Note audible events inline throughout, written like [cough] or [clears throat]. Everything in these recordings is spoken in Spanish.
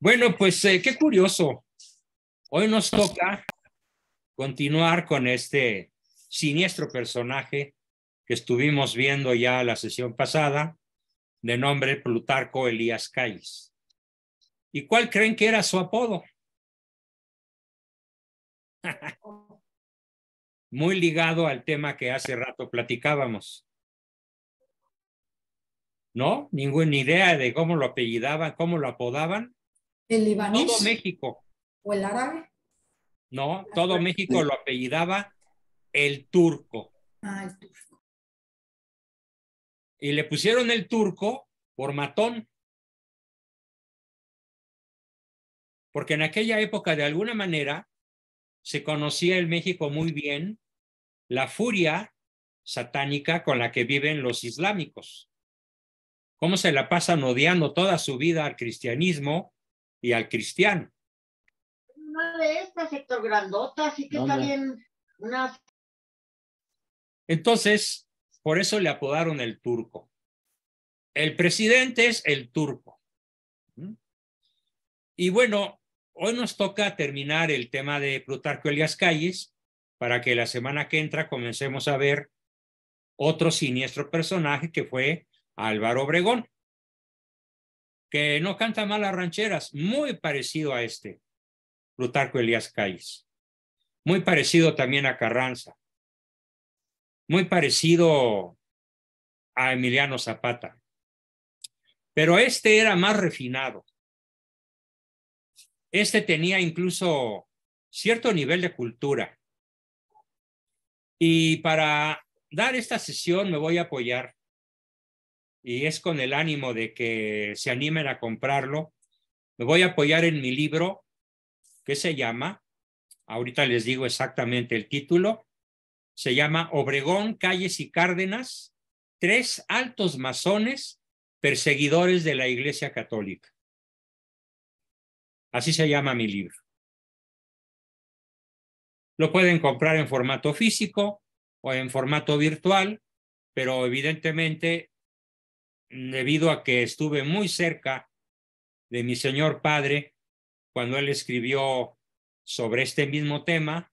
Bueno, pues eh, qué curioso. Hoy nos toca continuar con este siniestro personaje que estuvimos viendo ya la sesión pasada, de nombre Plutarco Elías Calles. ¿Y cuál creen que era su apodo? [laughs] Muy ligado al tema que hace rato platicábamos. ¿No? Ninguna idea de cómo lo apellidaban, cómo lo apodaban. ¿El libanés? Todo México. ¿O el árabe? No, todo México lo apellidaba el turco. Ah, el turco. Y le pusieron el turco por matón. Porque en aquella época, de alguna manera, se conocía el México muy bien, la furia satánica con la que viven los islámicos. Cómo se la pasan odiando toda su vida al cristianismo y al cristiano. Una de estas, sector grandota, así que también unas. Entonces, por eso le apodaron el turco. El presidente es el turco. ¿Mm? Y bueno, hoy nos toca terminar el tema de Plutarco Elias Calles para que la semana que entra comencemos a ver otro siniestro personaje que fue Álvaro Obregón que no canta malas rancheras, muy parecido a este, Plutarco Elías Calles. Muy parecido también a Carranza. Muy parecido a Emiliano Zapata. Pero este era más refinado. Este tenía incluso cierto nivel de cultura. Y para dar esta sesión me voy a apoyar y es con el ánimo de que se animen a comprarlo. Me voy a apoyar en mi libro que se llama, ahorita les digo exactamente el título, se llama Obregón, Calles y Cárdenas, tres altos masones perseguidores de la Iglesia Católica. Así se llama mi libro. Lo pueden comprar en formato físico o en formato virtual, pero evidentemente debido a que estuve muy cerca de mi señor padre cuando él escribió sobre este mismo tema,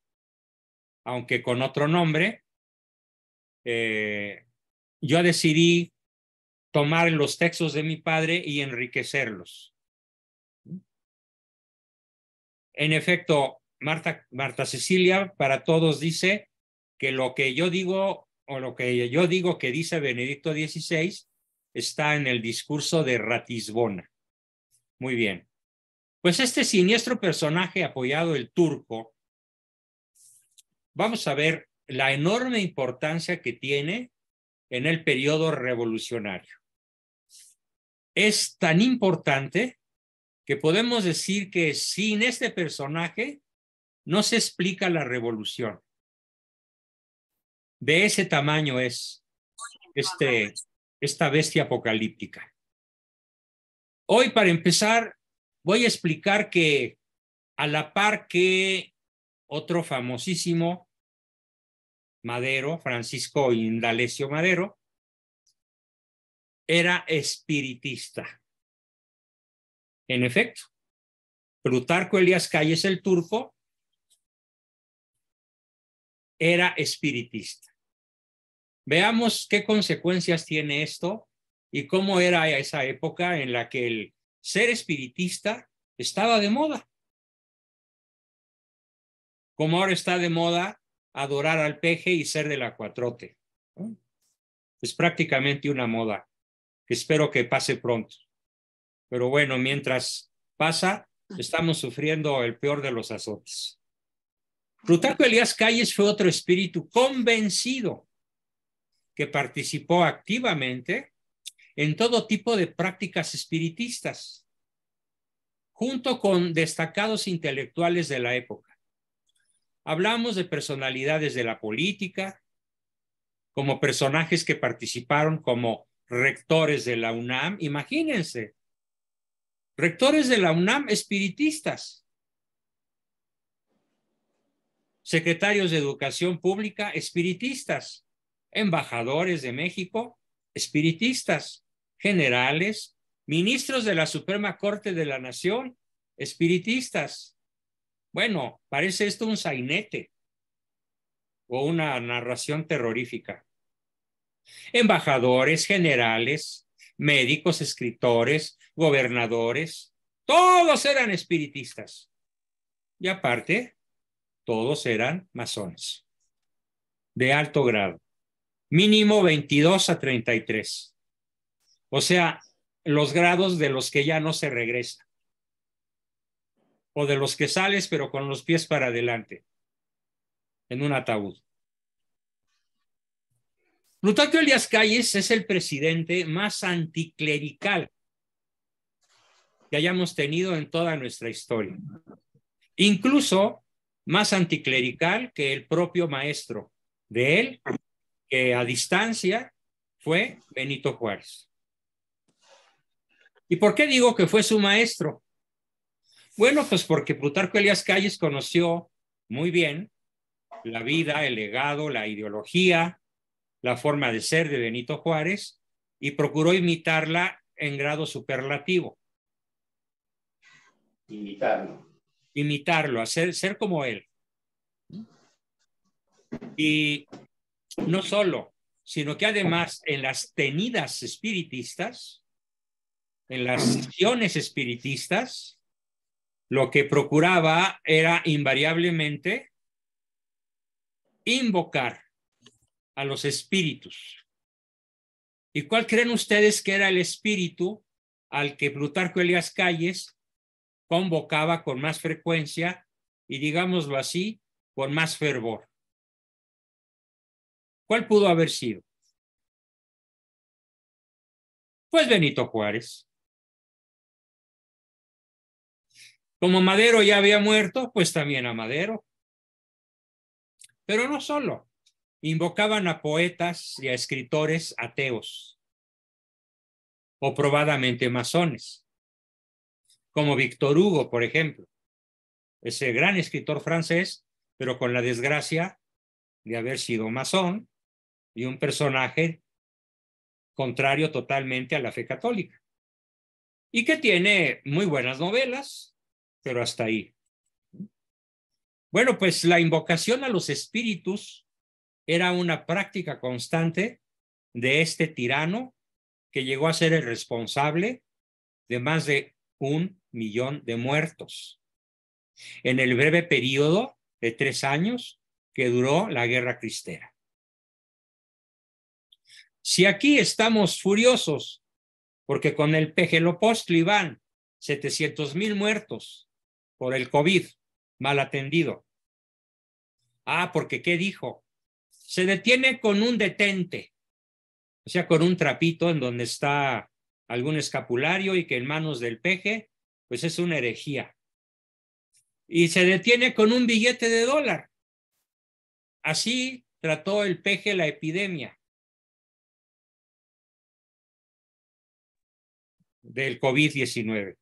aunque con otro nombre, eh, yo decidí tomar los textos de mi padre y enriquecerlos. En efecto, Marta, Marta Cecilia para todos dice que lo que yo digo o lo que yo digo que dice Benedicto XVI está en el discurso de Ratisbona. Muy bien. Pues este siniestro personaje apoyado el turco, vamos a ver la enorme importancia que tiene en el periodo revolucionario. Es tan importante que podemos decir que sin este personaje no se explica la revolución. De ese tamaño es este esta bestia apocalíptica. Hoy, para empezar, voy a explicar que a la par que otro famosísimo Madero, Francisco Indalecio Madero, era espiritista. En efecto, Plutarco Elías Calles el Turco era espiritista. Veamos qué consecuencias tiene esto y cómo era esa época en la que el ser espiritista estaba de moda. Como ahora está de moda adorar al peje y ser de la cuatrote. Es prácticamente una moda que espero que pase pronto. Pero bueno, mientras pasa, estamos sufriendo el peor de los azotes. Rutaco Elías Calles fue otro espíritu convencido que participó activamente en todo tipo de prácticas espiritistas, junto con destacados intelectuales de la época. Hablamos de personalidades de la política, como personajes que participaron como rectores de la UNAM, imagínense, rectores de la UNAM espiritistas, secretarios de educación pública espiritistas, embajadores de México, espiritistas, generales, ministros de la Suprema Corte de la Nación, espiritistas. Bueno, parece esto un sainete o una narración terrorífica. Embajadores, generales, médicos, escritores, gobernadores, todos eran espiritistas. Y aparte, todos eran masones de alto grado mínimo 22 a 33. O sea, los grados de los que ya no se regresa. O de los que sales, pero con los pies para adelante, en un ataúd. Plutarco Elias Calles es el presidente más anticlerical que hayamos tenido en toda nuestra historia. Incluso más anticlerical que el propio maestro de él que a distancia fue Benito Juárez. ¿Y por qué digo que fue su maestro? Bueno, pues porque Plutarco Elias Calles conoció muy bien la vida, el legado, la ideología, la forma de ser de Benito Juárez y procuró imitarla en grado superlativo. Imitarlo. Imitarlo, hacer, ser como él. Y no solo, sino que además en las tenidas espiritistas, en las sesiones espiritistas, lo que procuraba era invariablemente invocar a los espíritus. ¿Y cuál creen ustedes que era el espíritu al que Plutarco Elias Calles convocaba con más frecuencia y, digámoslo así, con más fervor? ¿Cuál pudo haber sido? Pues Benito Juárez. Como Madero ya había muerto, pues también a Madero. Pero no solo. Invocaban a poetas y a escritores ateos o probadamente masones, como Víctor Hugo, por ejemplo, ese gran escritor francés, pero con la desgracia de haber sido masón y un personaje contrario totalmente a la fe católica. Y que tiene muy buenas novelas, pero hasta ahí. Bueno, pues la invocación a los espíritus era una práctica constante de este tirano que llegó a ser el responsable de más de un millón de muertos en el breve periodo de tres años que duró la guerra cristera. Si aquí estamos furiosos, porque con el lo van 700 mil muertos por el COVID mal atendido. Ah, porque ¿qué dijo? Se detiene con un detente, o sea, con un trapito en donde está algún escapulario y que en manos del peje, pues es una herejía. Y se detiene con un billete de dólar. Así trató el peje la epidemia del COVID-19,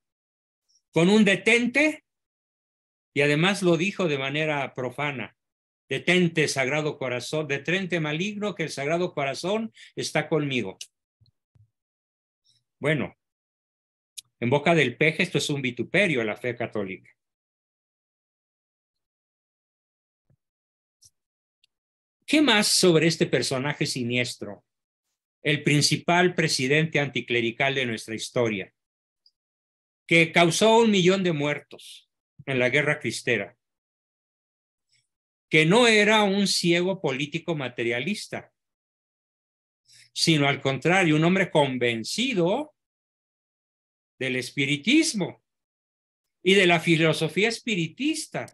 con un detente, y además lo dijo de manera profana, detente, Sagrado Corazón, detente maligno, que el Sagrado Corazón está conmigo. Bueno, en boca del peje esto es un vituperio a la fe católica. ¿Qué más sobre este personaje siniestro? el principal presidente anticlerical de nuestra historia, que causó un millón de muertos en la guerra cristera, que no era un ciego político materialista, sino al contrario, un hombre convencido del espiritismo y de la filosofía espiritista.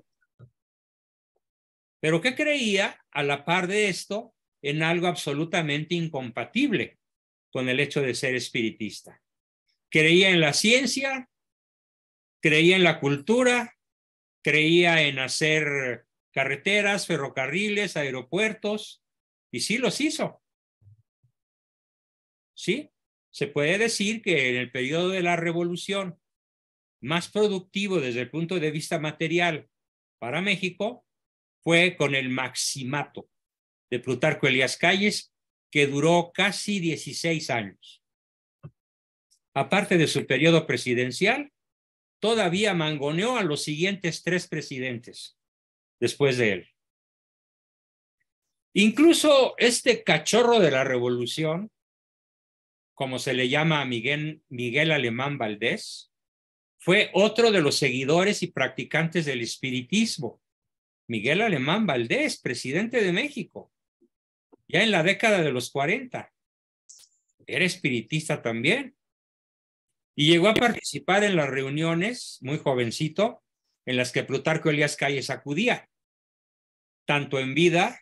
Pero que creía, a la par de esto, en algo absolutamente incompatible con el hecho de ser espiritista. Creía en la ciencia, creía en la cultura, creía en hacer carreteras, ferrocarriles, aeropuertos, y sí los hizo. ¿Sí? Se puede decir que en el periodo de la revolución, más productivo desde el punto de vista material para México fue con el maximato, de Plutarco Elías Calles, que duró casi 16 años. Aparte de su periodo presidencial, todavía mangoneó a los siguientes tres presidentes después de él. Incluso este cachorro de la revolución, como se le llama a Miguel, Miguel Alemán Valdés, fue otro de los seguidores y practicantes del espiritismo. Miguel Alemán Valdés, presidente de México, ya en la década de los 40. Era espiritista también. Y llegó a participar en las reuniones, muy jovencito, en las que Plutarco Elías Calles acudía, tanto en vida,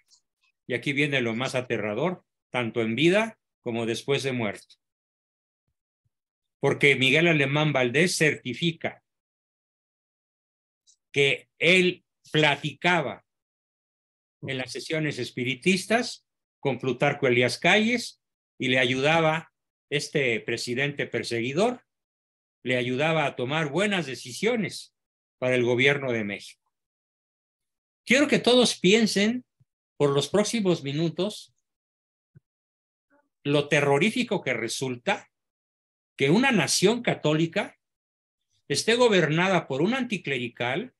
y aquí viene lo más aterrador, tanto en vida como después de muerto. Porque Miguel Alemán Valdés certifica que él platicaba en las sesiones espiritistas con Plutarco Elías Calles y le ayudaba este presidente perseguidor, le ayudaba a tomar buenas decisiones para el gobierno de México. Quiero que todos piensen por los próximos minutos lo terrorífico que resulta que una nación católica esté gobernada por un anticlerical,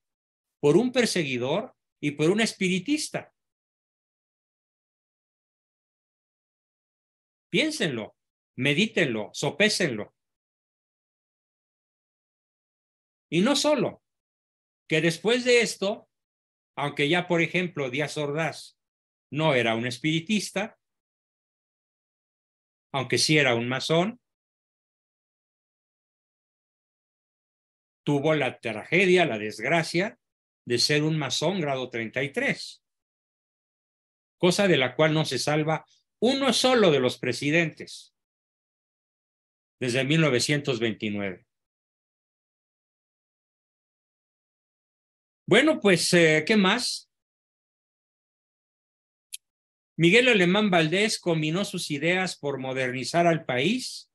por un perseguidor y por un espiritista. Piénsenlo, medítenlo, sopésenlo. Y no solo, que después de esto, aunque ya, por ejemplo, Díaz Ordaz no era un espiritista, aunque sí era un masón, tuvo la tragedia, la desgracia de ser un masón grado 33, cosa de la cual no se salva uno solo de los presidentes desde 1929. Bueno, pues, eh, ¿qué más? Miguel Alemán Valdés combinó sus ideas por modernizar al país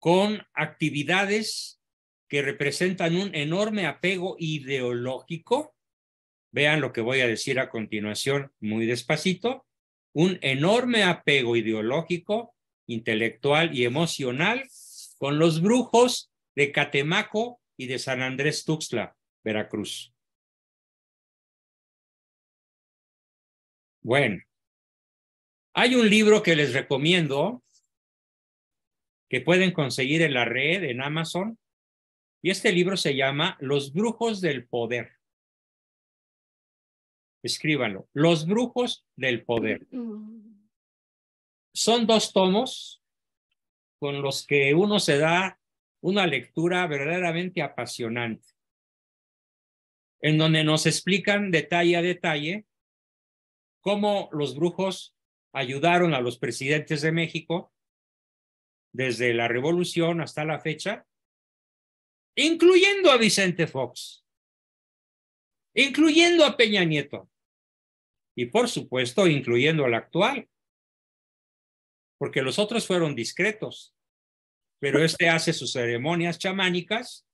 con actividades que representan un enorme apego ideológico. Vean lo que voy a decir a continuación, muy despacito un enorme apego ideológico, intelectual y emocional con los brujos de Catemaco y de San Andrés Tuxtla, Veracruz. Bueno, hay un libro que les recomiendo que pueden conseguir en la red, en Amazon, y este libro se llama Los Brujos del Poder escríbanlo, Los Brujos del Poder. Son dos tomos con los que uno se da una lectura verdaderamente apasionante, en donde nos explican detalle a detalle cómo los brujos ayudaron a los presidentes de México desde la revolución hasta la fecha, incluyendo a Vicente Fox, incluyendo a Peña Nieto, y por supuesto incluyendo al actual, porque los otros fueron discretos, pero pues este hace sus ceremonias chamánicas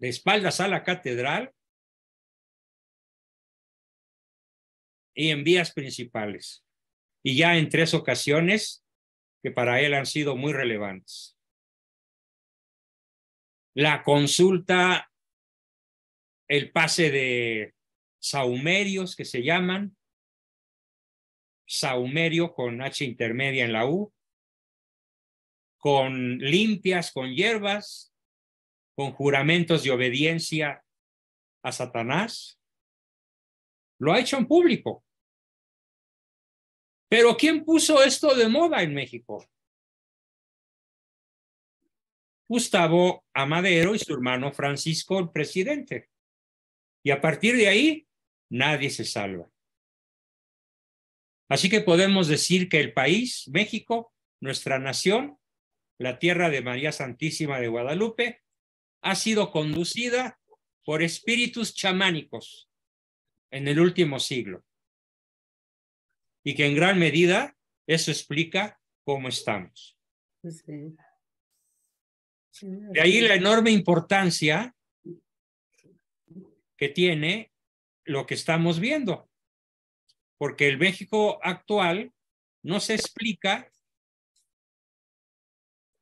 de espaldas a la catedral y en vías principales, y ya en tres ocasiones que para él han sido muy relevantes. La consulta, el pase de saumerios que se llaman, saumerio con H intermedia en la U, con limpias, con hierbas, con juramentos de obediencia a Satanás. Lo ha hecho en público. Pero ¿quién puso esto de moda en México? Gustavo Amadero y su hermano Francisco, el presidente. Y a partir de ahí, nadie se salva. Así que podemos decir que el país, México, nuestra nación, la tierra de María Santísima de Guadalupe, ha sido conducida por espíritus chamánicos en el último siglo. Y que en gran medida eso explica cómo estamos. Pues de ahí la enorme importancia que tiene lo que estamos viendo, porque el México actual no se explica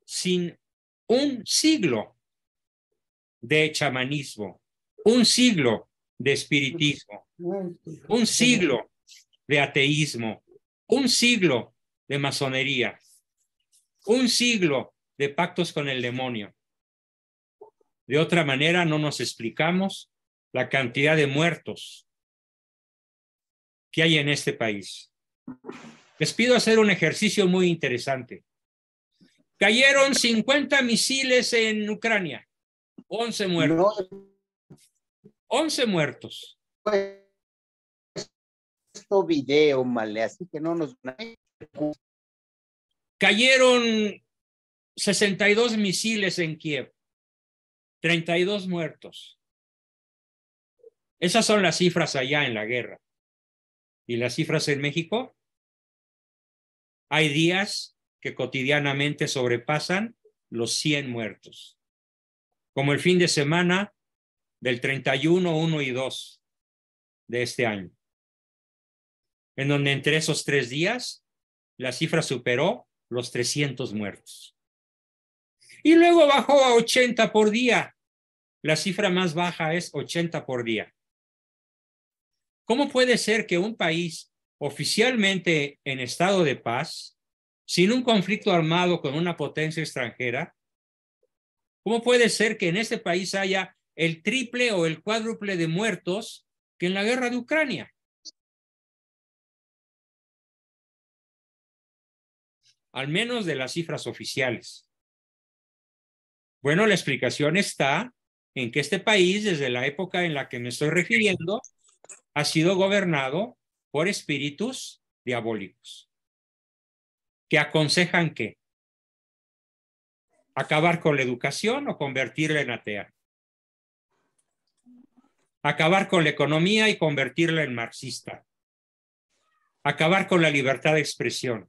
sin un siglo de chamanismo, un siglo de espiritismo, un siglo de ateísmo, un siglo de masonería, un siglo de pactos con el demonio. De otra manera, no nos explicamos la cantidad de muertos que hay en este país. Les pido hacer un ejercicio muy interesante. Cayeron 50 misiles en Ucrania, 11 muertos. 11 muertos. Esto video, male, así que no nos cayeron 62 misiles en Kiev, 32 muertos. Esas son las cifras allá en la guerra. ¿Y las cifras en México? Hay días que cotidianamente sobrepasan los 100 muertos, como el fin de semana del 31, 1 y 2 de este año, en donde entre esos tres días la cifra superó los 300 muertos. Y luego bajó a 80 por día. La cifra más baja es 80 por día. ¿Cómo puede ser que un país oficialmente en estado de paz, sin un conflicto armado con una potencia extranjera, ¿cómo puede ser que en este país haya el triple o el cuádruple de muertos que en la guerra de Ucrania? Al menos de las cifras oficiales. Bueno, la explicación está en que este país, desde la época en la que me estoy refiriendo, ha sido gobernado por espíritus diabólicos que aconsejan qué? Acabar con la educación o convertirla en atea. Acabar con la economía y convertirla en marxista. Acabar con la libertad de expresión.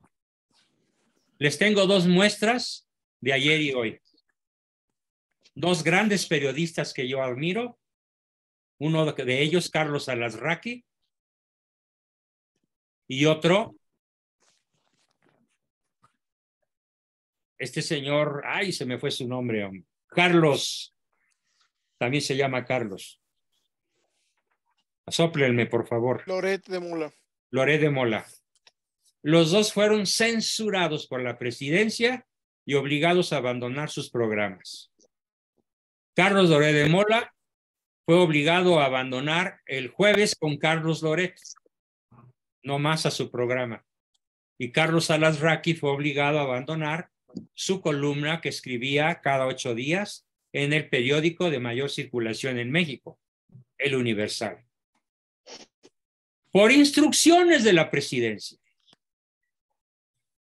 Les tengo dos muestras de ayer y hoy. Dos grandes periodistas que yo admiro uno de ellos Carlos Alasraqui y otro este señor, ay, se me fue su nombre, Carlos, también se llama Carlos. Asóplenme, por favor. Loret de Mola. Loret de Mola. Los dos fueron censurados por la presidencia y obligados a abandonar sus programas. Carlos Loret de Mola fue obligado a abandonar el jueves con Carlos Loret, no más a su programa. Y Carlos Alasraqui fue obligado a abandonar su columna que escribía cada ocho días en el periódico de mayor circulación en México, El Universal. Por instrucciones de la presidencia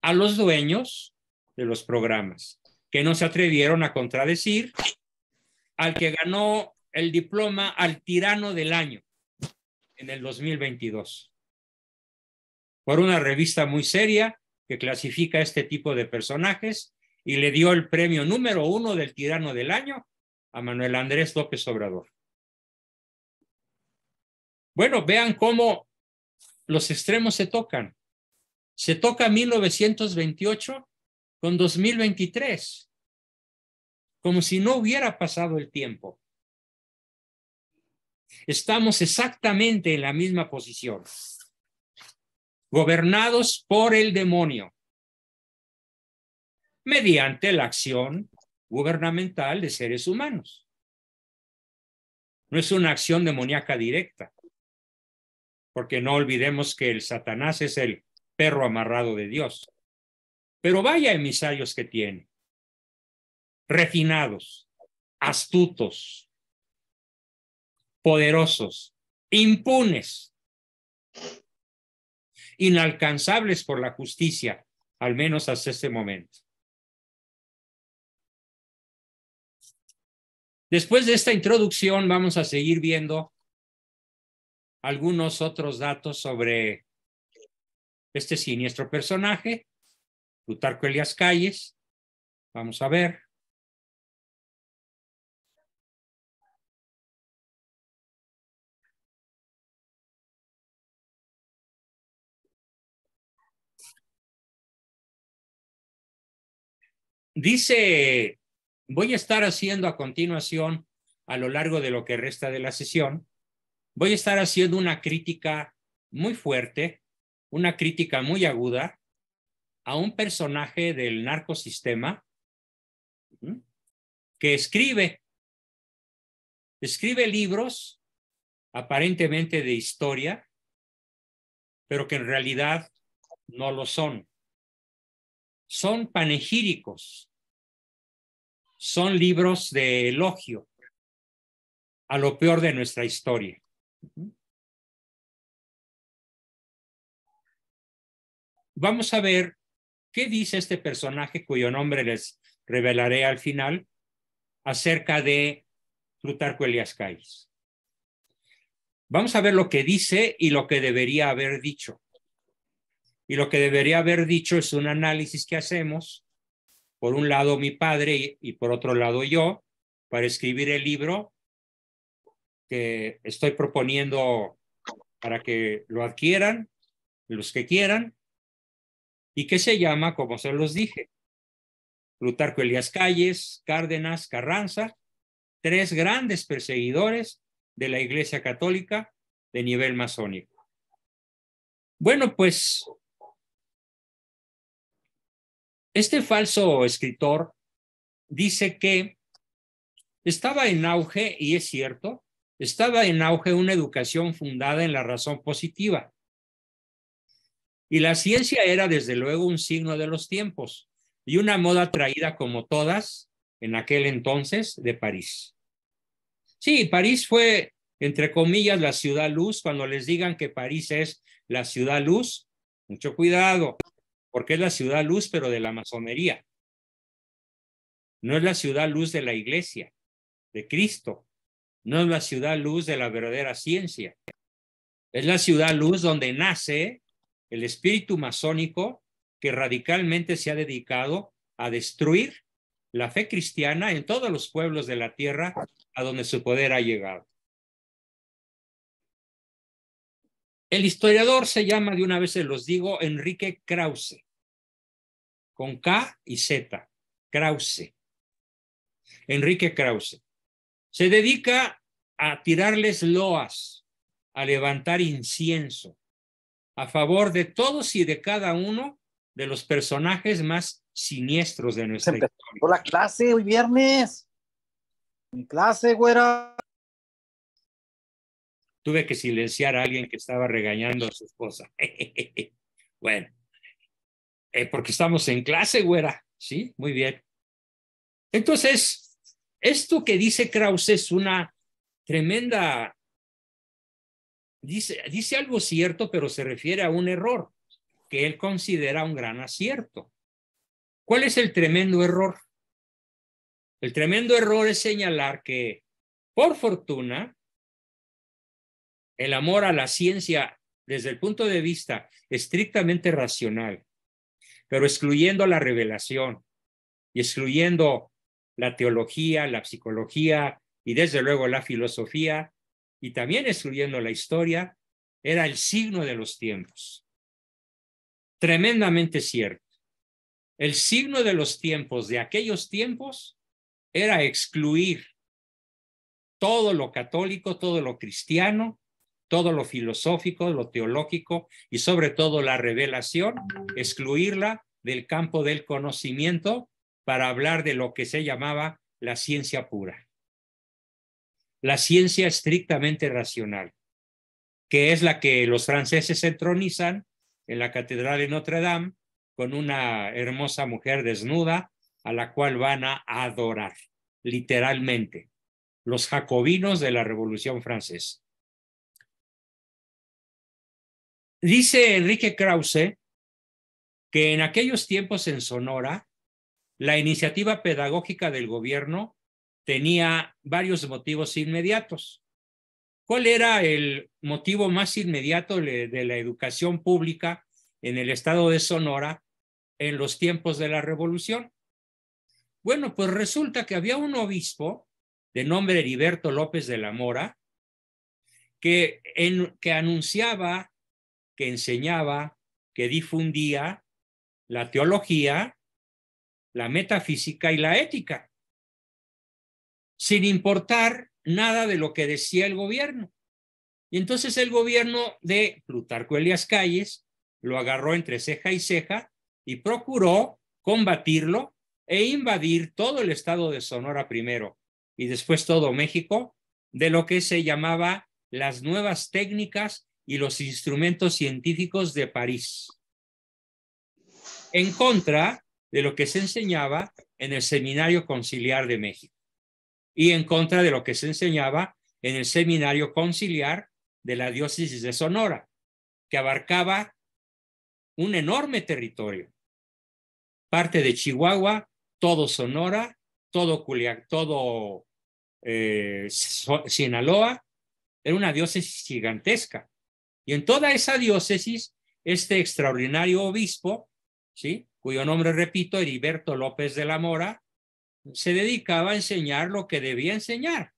a los dueños de los programas, que no se atrevieron a contradecir al que ganó el diploma al tirano del año en el 2022 por una revista muy seria que clasifica este tipo de personajes y le dio el premio número uno del tirano del año a Manuel Andrés López Obrador. Bueno, vean cómo los extremos se tocan. Se toca 1928 con 2023, como si no hubiera pasado el tiempo. Estamos exactamente en la misma posición, gobernados por el demonio, mediante la acción gubernamental de seres humanos. No es una acción demoníaca directa, porque no olvidemos que el Satanás es el perro amarrado de Dios. Pero vaya emisarios que tiene, refinados, astutos, poderosos, impunes, inalcanzables por la justicia, al menos hasta este momento. Después de esta introducción vamos a seguir viendo algunos otros datos sobre este siniestro personaje, Plutarco Elias Calles. Vamos a ver. Dice, voy a estar haciendo a continuación, a lo largo de lo que resta de la sesión, voy a estar haciendo una crítica muy fuerte, una crítica muy aguda a un personaje del narcosistema que escribe, escribe libros aparentemente de historia, pero que en realidad no lo son son panegíricos, son libros de elogio a lo peor de nuestra historia. Vamos a ver qué dice este personaje cuyo nombre les revelaré al final acerca de Plutarco Elias Vamos a ver lo que dice y lo que debería haber dicho. Y lo que debería haber dicho es un análisis que hacemos, por un lado mi padre y, por otro lado yo, para escribir el libro que estoy proponiendo para que lo adquieran los que quieran y que se llama, como se los dije, Plutarco Elías Calles, Cárdenas, Carranza, tres grandes perseguidores de la Iglesia Católica de nivel masónico. Bueno, pues este falso escritor dice que estaba en auge, y es cierto, estaba en auge una educación fundada en la razón positiva. Y la ciencia era desde luego un signo de los tiempos y una moda traída como todas en aquel entonces de París. Sí, París fue, entre comillas, la ciudad luz. Cuando les digan que París es la ciudad luz, mucho cuidado porque es la ciudad luz, pero de la masonería. No es la ciudad luz de la iglesia, de Cristo. No es la ciudad luz de la verdadera ciencia. Es la ciudad luz donde nace el espíritu masónico que radicalmente se ha dedicado a destruir la fe cristiana en todos los pueblos de la tierra a donde su poder ha llegado. El historiador se llama, de una vez se los digo, Enrique Krause, con K y Z, Krause. Enrique Krause. Se dedica a tirarles loas, a levantar incienso a favor de todos y de cada uno de los personajes más siniestros de nuestra la clase hoy viernes. Mi clase, güera tuve que silenciar a alguien que estaba regañando a su esposa. [laughs] bueno, eh, porque estamos en clase, güera. Sí, muy bien. Entonces, esto que dice Krause es una tremenda... Dice, dice algo cierto, pero se refiere a un error que él considera un gran acierto. ¿Cuál es el tremendo error? El tremendo error es señalar que, por fortuna, el amor a la ciencia desde el punto de vista estrictamente racional, pero excluyendo la revelación y excluyendo la teología, la psicología y desde luego la filosofía, y también excluyendo la historia, era el signo de los tiempos. Tremendamente cierto. El signo de los tiempos, de aquellos tiempos, era excluir todo lo católico, todo lo cristiano, todo lo filosófico, lo teológico y sobre todo la revelación, excluirla del campo del conocimiento para hablar de lo que se llamaba la ciencia pura, la ciencia estrictamente racional, que es la que los franceses entronizan en la Catedral de Notre Dame con una hermosa mujer desnuda a la cual van a adorar, literalmente, los jacobinos de la Revolución Francesa. Dice Enrique Krause que en aquellos tiempos en Sonora, la iniciativa pedagógica del gobierno tenía varios motivos inmediatos. ¿Cuál era el motivo más inmediato de la educación pública en el estado de Sonora en los tiempos de la revolución? Bueno, pues resulta que había un obispo de nombre Heriberto López de la Mora que, que anunciaba que enseñaba, que difundía la teología, la metafísica y la ética, sin importar nada de lo que decía el gobierno. Y entonces el gobierno de Plutarco Elias Calles lo agarró entre ceja y ceja y procuró combatirlo e invadir todo el estado de Sonora primero y después todo México de lo que se llamaba las nuevas técnicas y los instrumentos científicos de París, en contra de lo que se enseñaba en el Seminario Conciliar de México y en contra de lo que se enseñaba en el Seminario Conciliar de la Diócesis de Sonora, que abarcaba un enorme territorio, parte de Chihuahua, todo Sonora, todo todo eh, Sinaloa, era una diócesis gigantesca. Y en toda esa diócesis, este extraordinario obispo, cuyo nombre, repito, Heriberto López de la Mora, se dedicaba a enseñar lo que debía enseñar.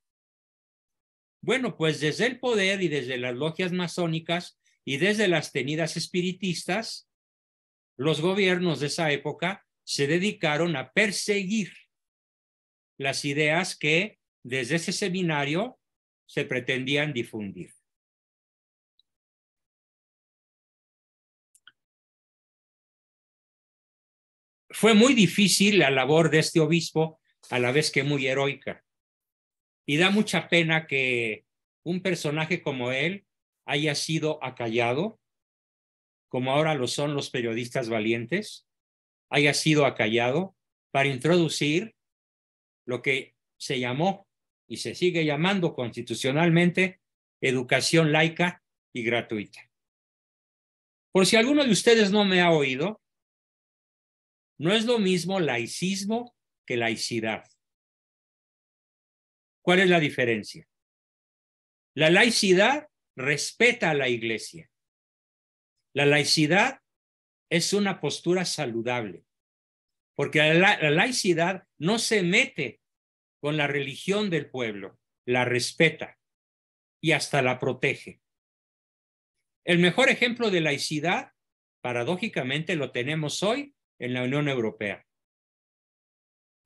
Bueno, pues desde el poder y desde las logias masónicas y desde las tenidas espiritistas, los gobiernos de esa época se dedicaron a perseguir las ideas que desde ese seminario se pretendían difundir. Fue muy difícil la labor de este obispo, a la vez que muy heroica. Y da mucha pena que un personaje como él haya sido acallado, como ahora lo son los periodistas valientes, haya sido acallado para introducir lo que se llamó y se sigue llamando constitucionalmente educación laica y gratuita. Por si alguno de ustedes no me ha oído, no es lo mismo laicismo que laicidad. ¿Cuál es la diferencia? La laicidad respeta a la iglesia. La laicidad es una postura saludable, porque la, laicidad no se mete con la religión del pueblo, la respeta y hasta la protege. El mejor ejemplo de laicidad, paradójicamente, lo tenemos hoy en la Unión Europea.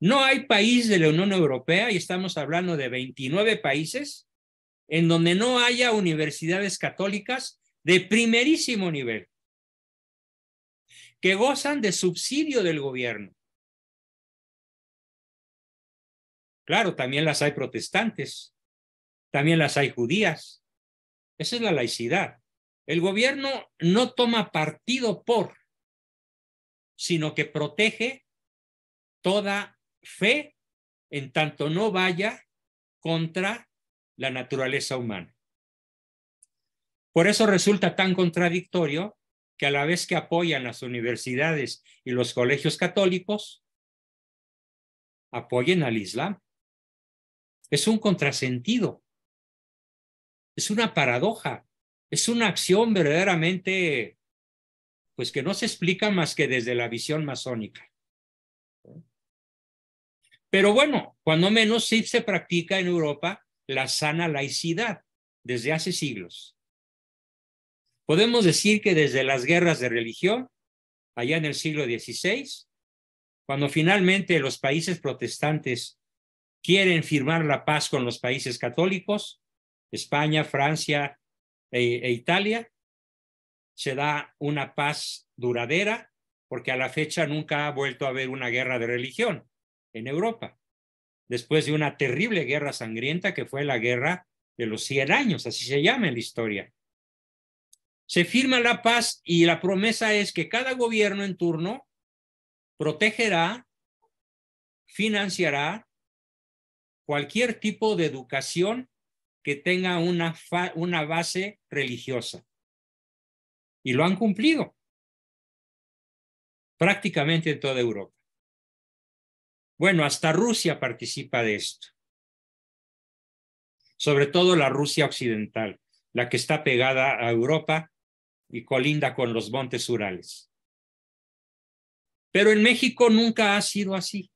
No hay país de la Unión Europea, y estamos hablando de 29 países, en donde no haya universidades católicas de primerísimo nivel, que gozan de subsidio del gobierno. Claro, también las hay protestantes, también las hay judías. Esa es la laicidad. El gobierno no toma partido por, sino que protege toda fe en tanto no vaya contra la naturaleza humana. Por eso resulta tan contradictorio que a la vez que apoyan las universidades y los colegios católicos, apoyen al Islam. Es un contrasentido, es una paradoja, es una acción verdaderamente pues que no se explica más que desde la visión masónica. Pero bueno, cuando menos sí se practica en Europa la sana laicidad desde hace siglos. Podemos decir que desde las guerras de religión, allá en el siglo XVI, cuando finalmente los países protestantes quieren firmar la paz con los países católicos, España, Francia e, e Italia, se da una paz duradera, porque a la fecha nunca ha vuelto a haber una guerra de religión en Europa, después de una terrible guerra sangrienta que fue la guerra de los 100 años, así se llama en la historia. Se firma la paz y la promesa es que cada gobierno en turno protegerá, financiará cualquier tipo de educación que tenga una, una base religiosa y lo han cumplido prácticamente en toda Europa. Bueno, hasta Rusia participa de esto, sobre todo la Rusia occidental, la que está pegada a Europa y colinda con los montes Urales. Pero en México nunca ha sido así.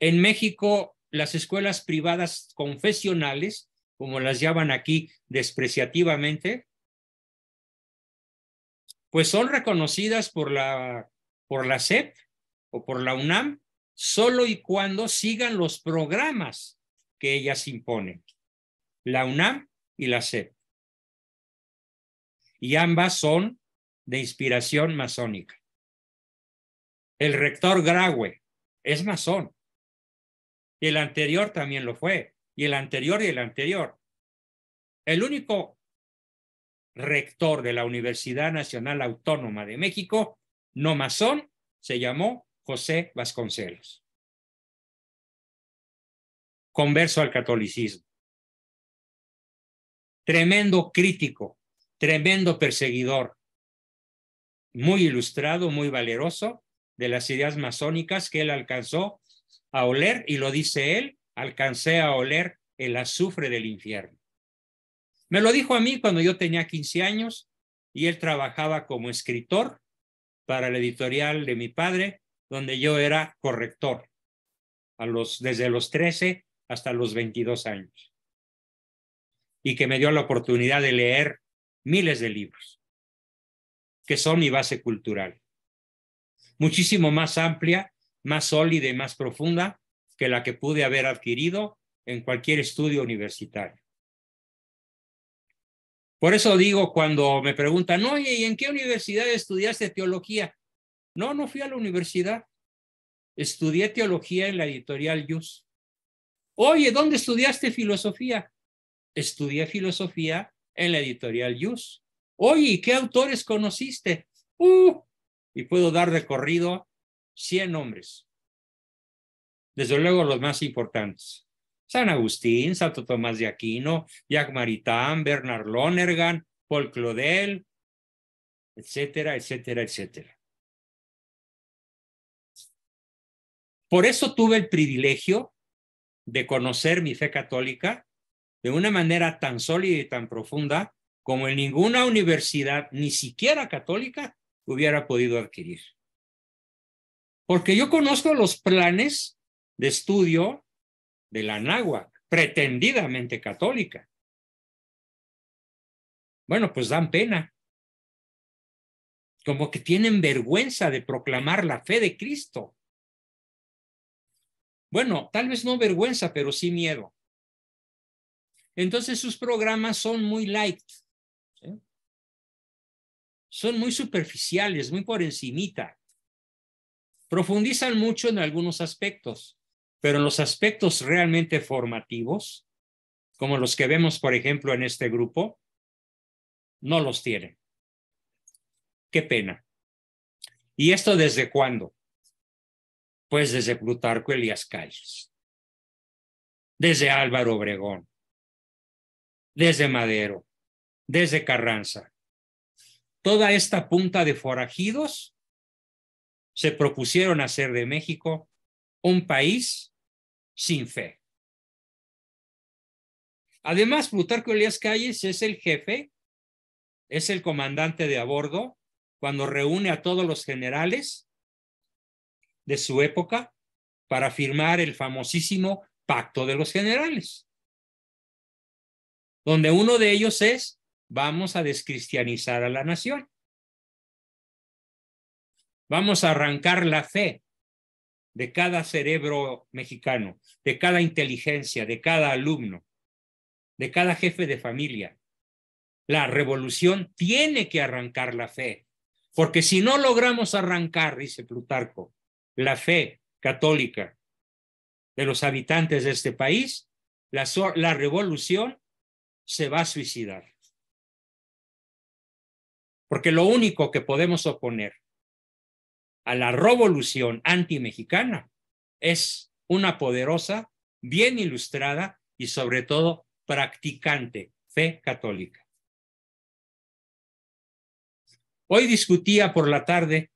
En México, las escuelas privadas confesionales, como las llaman aquí despreciativamente, pues son reconocidas por la, por SEP o por la UNAM solo y cuando sigan los programas que ellas imponen, la UNAM y la SEP. Y ambas son de inspiración masónica. El rector Graue es masón. El anterior también lo fue, y el anterior y el anterior. El único rector de la Universidad Nacional Autónoma de México, no masón, se llamó José Vasconcelos. Converso al catolicismo. Tremendo crítico, tremendo perseguidor, muy ilustrado, muy valeroso de las ideas masónicas que él alcanzó a oler, y lo dice él, alcancé a oler el azufre del infierno. Me lo dijo a mí cuando yo tenía 15 años y él trabajaba como escritor para la editorial de mi padre, donde yo era corrector desde los 13 hasta los 22 años. Y que me dio la oportunidad de leer miles de libros, que son mi base cultural. Muchísimo más amplia, más sólida y más profunda que la que pude haber adquirido en cualquier estudio universitario. Por eso digo cuando me preguntan, oye, ¿y en qué universidad estudiaste teología? No, no fui a la universidad. Estudié teología en la editorial Yus. Oye, ¿dónde estudiaste filosofía? Estudié filosofía en la editorial Yus. Oye, qué autores conociste? Uh, y puedo dar recorrido 100 nombres. Desde luego los más importantes. San Agustín, Santo Tomás de Aquino, Jacques Maritain, Bernard Lonergan, Paul Claudel, etcétera, etcétera, etcétera. Por eso tuve el privilegio de conocer mi fe católica de una manera tan sólida y tan profunda como en ninguna universidad, ni siquiera católica, hubiera podido adquirir. Porque yo conozco los planes de estudio de la Nagua, pretendidamente católica. Bueno, pues dan pena. Como que tienen vergüenza de proclamar la fe de Cristo. Bueno, tal vez no vergüenza, pero sí miedo. Entonces sus programas son muy light, son muy superficiales, muy por encimita. Profundizan mucho en algunos aspectos, pero en los aspectos realmente formativos, como los que vemos, por ejemplo, en este grupo, no los tienen. Qué pena. ¿Y esto desde cuándo? Pues desde Plutarco Elías Calles, desde Álvaro Obregón, desde Madero, desde Carranza. Toda esta punta de forajidos se propusieron hacer de México un país sin fe. Además, Plutarco Elias Calles es el jefe, es el comandante de a bordo cuando reúne a todos los generales de su época para firmar el famosísimo Pacto de los Generales, donde uno de ellos es, vamos a descristianizar a la nación, vamos a arrancar la fe de cada cerebro mexicano, de cada inteligencia, de cada alumno, de cada jefe de familia. La revolución tiene que arrancar la fe, porque si no logramos arrancar, dice Plutarco, la fe católica de los habitantes de este país, la, revolución se va a suicidar. Porque lo único que podemos oponer a la revolución anti-mexicana Es una poderosa, bien ilustrada y sobre todo practicante fe católica. Hoy discutía por la tarde,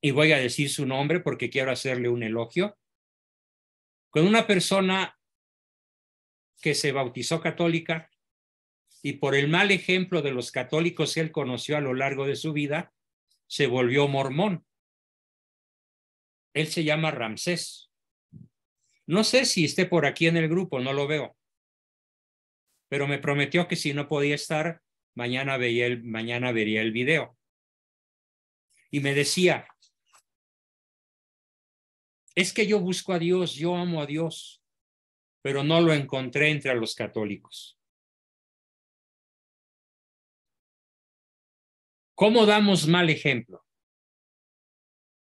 y voy a decir su nombre porque quiero hacerle un elogio, con una persona que se bautizó católica y por el mal ejemplo de los católicos que él conoció a lo largo de su vida, se volvió mormón. Él se llama Ramsés. No sé si esté por aquí en el grupo, no lo veo. Pero me prometió que si no podía estar, mañana, veía el, mañana vería el video. Y me decía, es que yo busco a Dios, yo amo a Dios, pero no lo encontré entre los católicos. ¿Cómo damos mal ejemplo?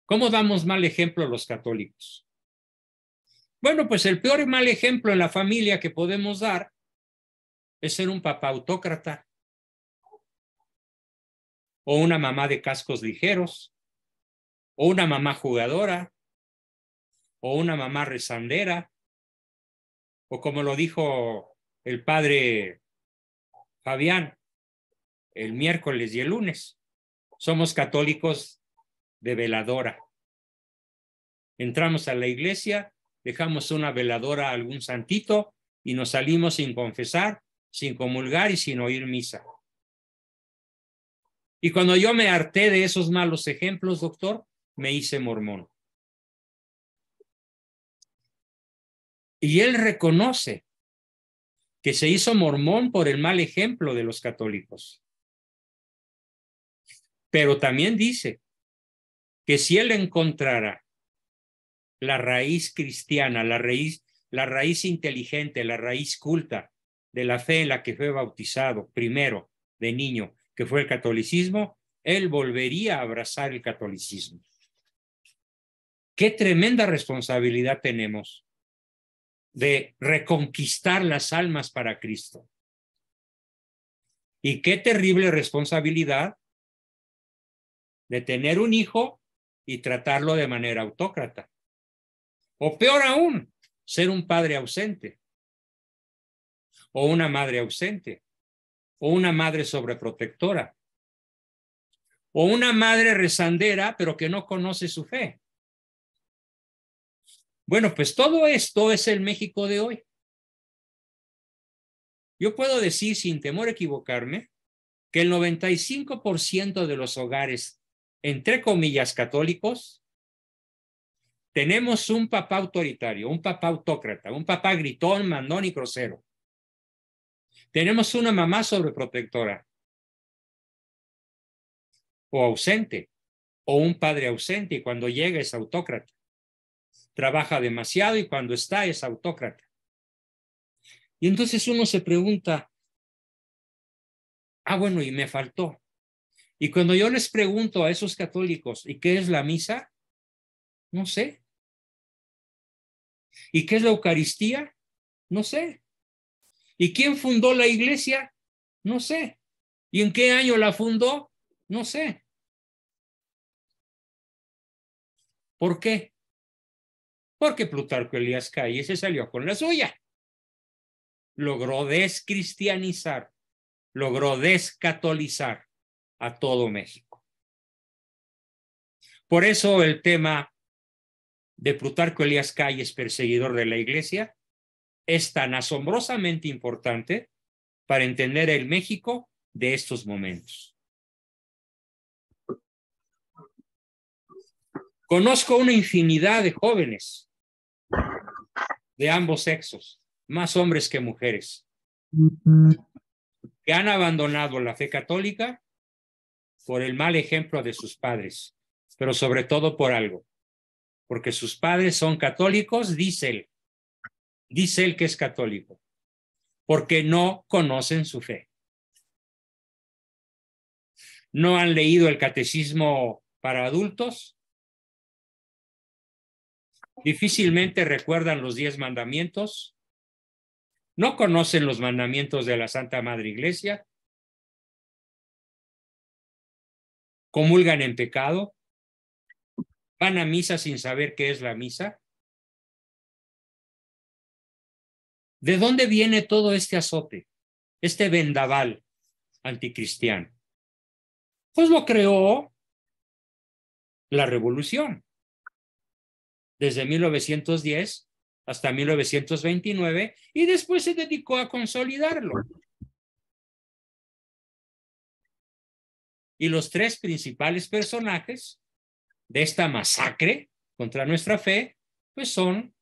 ¿Cómo damos mal ejemplo a los católicos? Bueno, pues el peor mal ejemplo en la familia que podemos dar es ser un papá autócrata o una mamá de cascos ligeros o una mamá jugadora o una mamá rezandera o como lo dijo el padre Fabián, el miércoles y el lunes. Somos católicos de veladora. Entramos a la iglesia, dejamos una veladora a algún santito y nos salimos sin confesar, sin comulgar y sin oír misa. Y cuando yo me harté de esos malos ejemplos, doctor, me hice mormón. Y él reconoce que se hizo mormón por el mal ejemplo de los católicos. Pero también dice que si él encontrara la raíz cristiana, la raíz, la raíz inteligente, la raíz culta de la fe en la que fue bautizado primero de niño, que fue el catolicismo, él volvería a abrazar el catolicismo. Qué tremenda responsabilidad tenemos de reconquistar las almas para Cristo. Y qué terrible responsabilidad de tener un hijo y tratarlo de manera autócrata. O peor aún, ser un padre ausente, o una madre ausente, o una madre sobreprotectora, o una madre rezandera, pero que no conoce su fe. Bueno, pues todo esto es el México de hoy. Yo puedo decir, sin temor a equivocarme, que el 95% de los hogares entre comillas, católicos, tenemos un papá autoritario, un papá autócrata, un papá gritón, mandón y grosero. Tenemos una mamá sobreprotectora o ausente, o un padre ausente y cuando llega es autócrata. Trabaja demasiado y cuando está es autócrata. Y entonces uno se pregunta, ah, bueno, y me faltó. Y cuando yo les pregunto a esos católicos, ¿y qué es la misa? No sé. ¿Y qué es la Eucaristía? No sé. ¿Y quién fundó la iglesia? No sé. ¿Y en qué año la fundó? No sé. ¿Por qué? Porque Plutarco Elías Calle se salió con la suya. Logró descristianizar, logró descatolizar a todo México. Por eso el tema de Plutarco Elías Calles, perseguidor de la Iglesia, es tan asombrosamente importante para entender el México de estos momentos. Conozco una infinidad de jóvenes de ambos sexos, más hombres que mujeres, que han abandonado la fe católica por el mal ejemplo de sus padres, pero sobre todo por algo, porque sus padres son católicos, dice él, dice él que es católico, porque no conocen su fe. No han leído el catecismo para adultos, difícilmente recuerdan los diez mandamientos, no conocen los mandamientos de la Santa Madre Iglesia, comulgan en pecado, van a misa sin saber qué es la misa. ¿De dónde viene todo este azote, este vendaval anticristiano? Pues lo creó la revolución. Desde 1910 hasta 1929 y después se dedicó a consolidarlo. y los tres principales personajes de esta masacre contra nuestra fe, pues son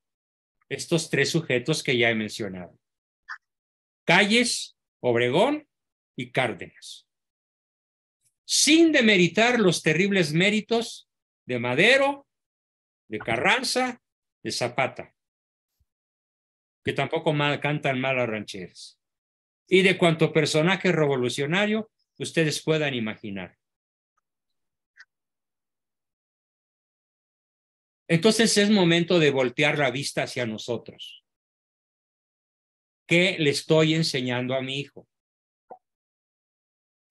estos tres sujetos que ya he mencionado. Calles, Obregón y Cárdenas. Sin demeritar los terribles méritos de Madero, de Carranza, de Zapata, que tampoco mal, cantan mal a rancheras, y de cuanto personaje revolucionario ustedes puedan imaginar. Entonces es momento de voltear la vista hacia nosotros. ¿Qué le estoy enseñando a mi hijo?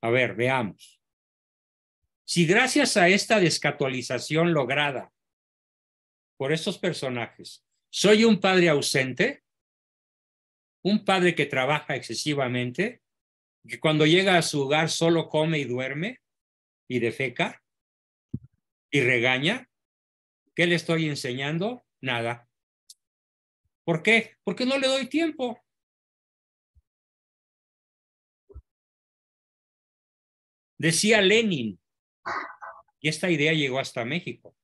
A ver, veamos. Si gracias a esta descatualización lograda por estos personajes, soy un padre ausente, un padre que trabaja excesivamente, que cuando llega a su hogar solo come y duerme y defeca y regaña, ¿qué le estoy enseñando? Nada. ¿Por qué? Porque no le doy tiempo. Decía Lenin, y esta idea llegó hasta México.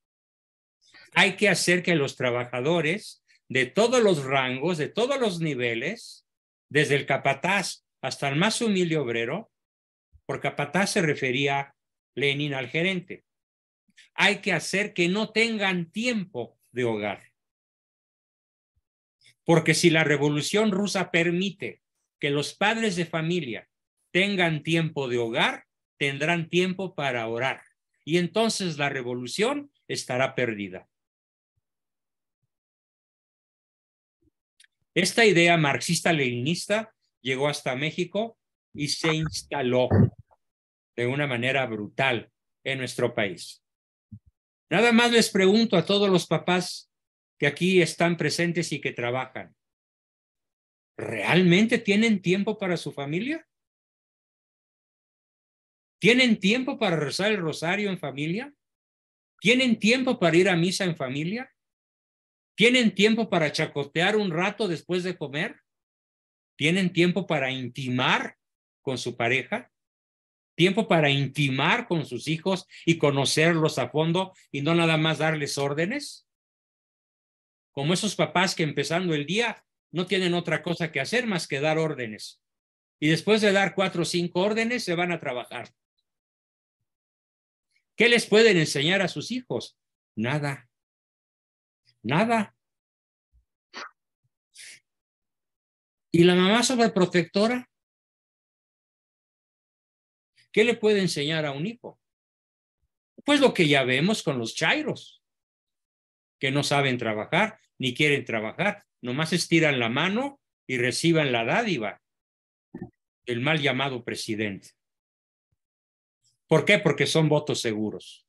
Hay que hacer que los trabajadores de todos los rangos, de todos los niveles, desde el capataz hasta el más humilde obrero, a capataz se refería Lenin al gerente. Hay que hacer que no tengan tiempo de hogar. Porque si la revolución rusa permite que los padres de familia tengan tiempo de hogar, tendrán tiempo para orar. Y entonces la revolución estará perdida. Esta idea marxista-leninista llegó hasta México y se instaló de una manera brutal en nuestro país. Nada más les pregunto a todos los papás que aquí están presentes y que trabajan. ¿Realmente tienen tiempo para su familia? ¿Tienen tiempo para rezar el rosario en familia? ¿Tienen tiempo para ir a misa en familia? ¿Tienen tiempo para chacotear un rato después de comer? tienen tiempo para intimar con su pareja, tiempo para intimar con sus hijos y conocerlos a fondo y no nada más darles órdenes. Como esos papás que empezando el día no tienen otra cosa que hacer más que dar órdenes. Y después de dar cuatro o cinco órdenes se van a trabajar. ¿Qué les pueden enseñar a sus hijos? Nada. Nada. ¿Y la mamá sobreprotectora? ¿Qué le puede enseñar a un hijo? Pues lo que ya vemos con los chairos, que no saben trabajar ni quieren trabajar, nomás estiran la mano y reciban la dádiva del mal llamado presidente. ¿Por qué? Porque son votos seguros.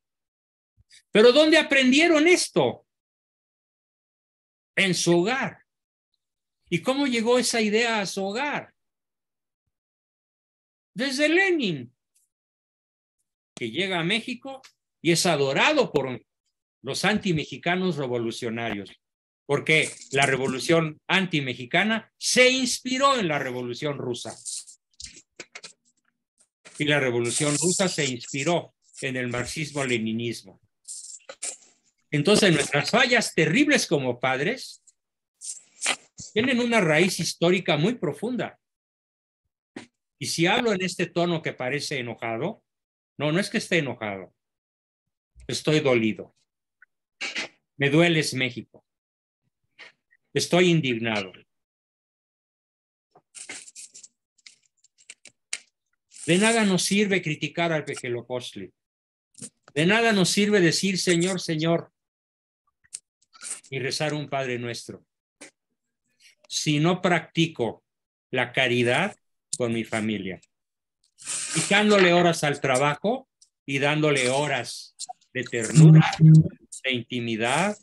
Pero ¿dónde aprendieron esto? En su hogar. ¿Y cómo llegó esa idea a su hogar? Desde Lenin, que llega a México y es adorado por los antimexicanos revolucionarios, porque la revolución antimexicana se inspiró en la revolución rusa. Y la revolución rusa se inspiró en el marxismo-leninismo. Entonces, nuestras fallas terribles como padres tienen una raíz histórica muy profunda. Y si hablo en este tono que parece enojado, no, no es que esté enojado, estoy dolido. Me dueles México. Estoy indignado. De nada nos sirve criticar al pejelocostli. De nada nos sirve decir Señor, Señor y rezar un Padre nuestro si no practico la caridad con mi familia? dándole horas al trabajo y dándole horas de ternura, de intimidad,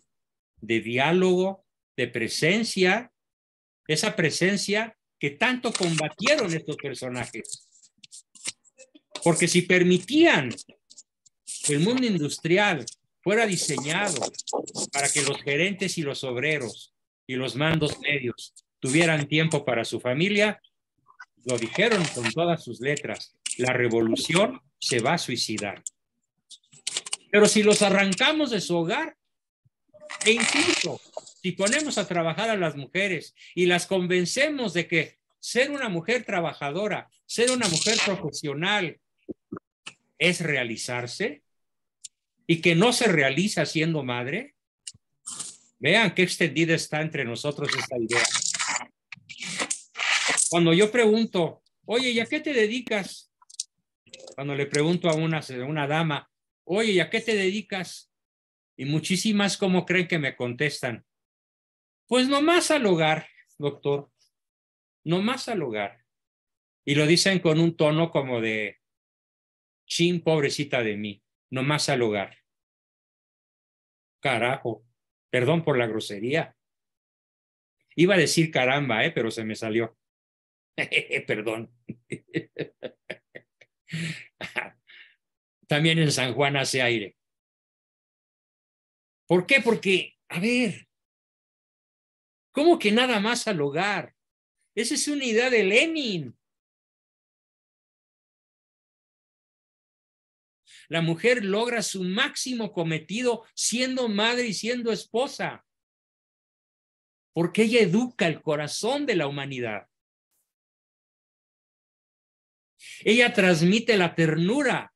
de diálogo, de presencia, esa presencia que tanto combatieron estos personajes. Porque si permitían que el mundo industrial fuera diseñado para que los gerentes y los obreros y los mandos medios tuvieran tiempo para su familia, lo dijeron con todas sus letras, la revolución se va a suicidar. Pero si los arrancamos de su hogar, e incluso si ponemos a trabajar a las mujeres y las convencemos de que ser una mujer trabajadora, ser una mujer profesional, es realizarse y que no se realiza siendo madre, Vean qué extendida está entre nosotros esta idea. Cuando yo pregunto, oye, ¿y a qué te dedicas? Cuando le pregunto a una, una dama, oye, ¿y a qué te dedicas? Y muchísimas cómo creen que me contestan, pues nomás al hogar, doctor, nomás al hogar. Y lo dicen con un tono como de, chin, pobrecita de mí, nomás al hogar. Carajo, Perdón por la grosería. Iba a decir caramba, ¿eh? pero se me salió. [laughs] Perdón. [laughs] También en San Juan hace aire. ¿Por qué? Porque, a ver, ¿cómo que nada más al hogar? Esa es una idea de Lenin. La mujer logra su máximo cometido siendo madre y siendo esposa, porque ella educa el corazón de la humanidad. Ella transmite la ternura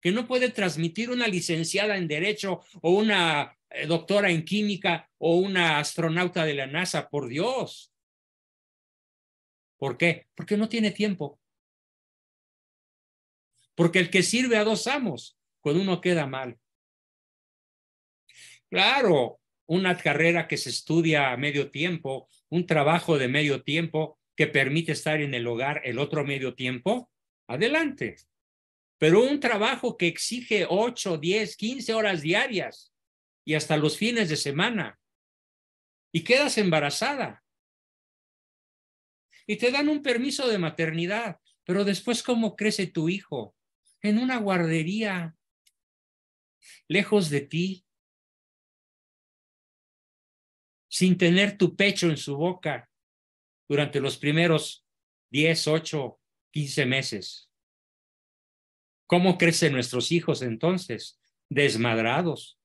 que no puede transmitir una licenciada en derecho o una eh, doctora en química o una astronauta de la NASA, por Dios. ¿Por qué? Porque no tiene tiempo porque el que sirve a dos amos, con uno queda mal. Claro, una carrera que se estudia a medio tiempo, un trabajo de medio tiempo que permite estar en el hogar el otro medio tiempo, adelante. Pero un trabajo que exige 8, 10, 15 horas diarias y hasta los fines de semana y quedas embarazada y te dan un permiso de maternidad, pero después cómo crece tu hijo, en una guardería, lejos de ti, sin tener tu pecho en su boca durante los primeros 10, 8, 15 meses. ¿Cómo crecen nuestros hijos entonces? Desmadrados.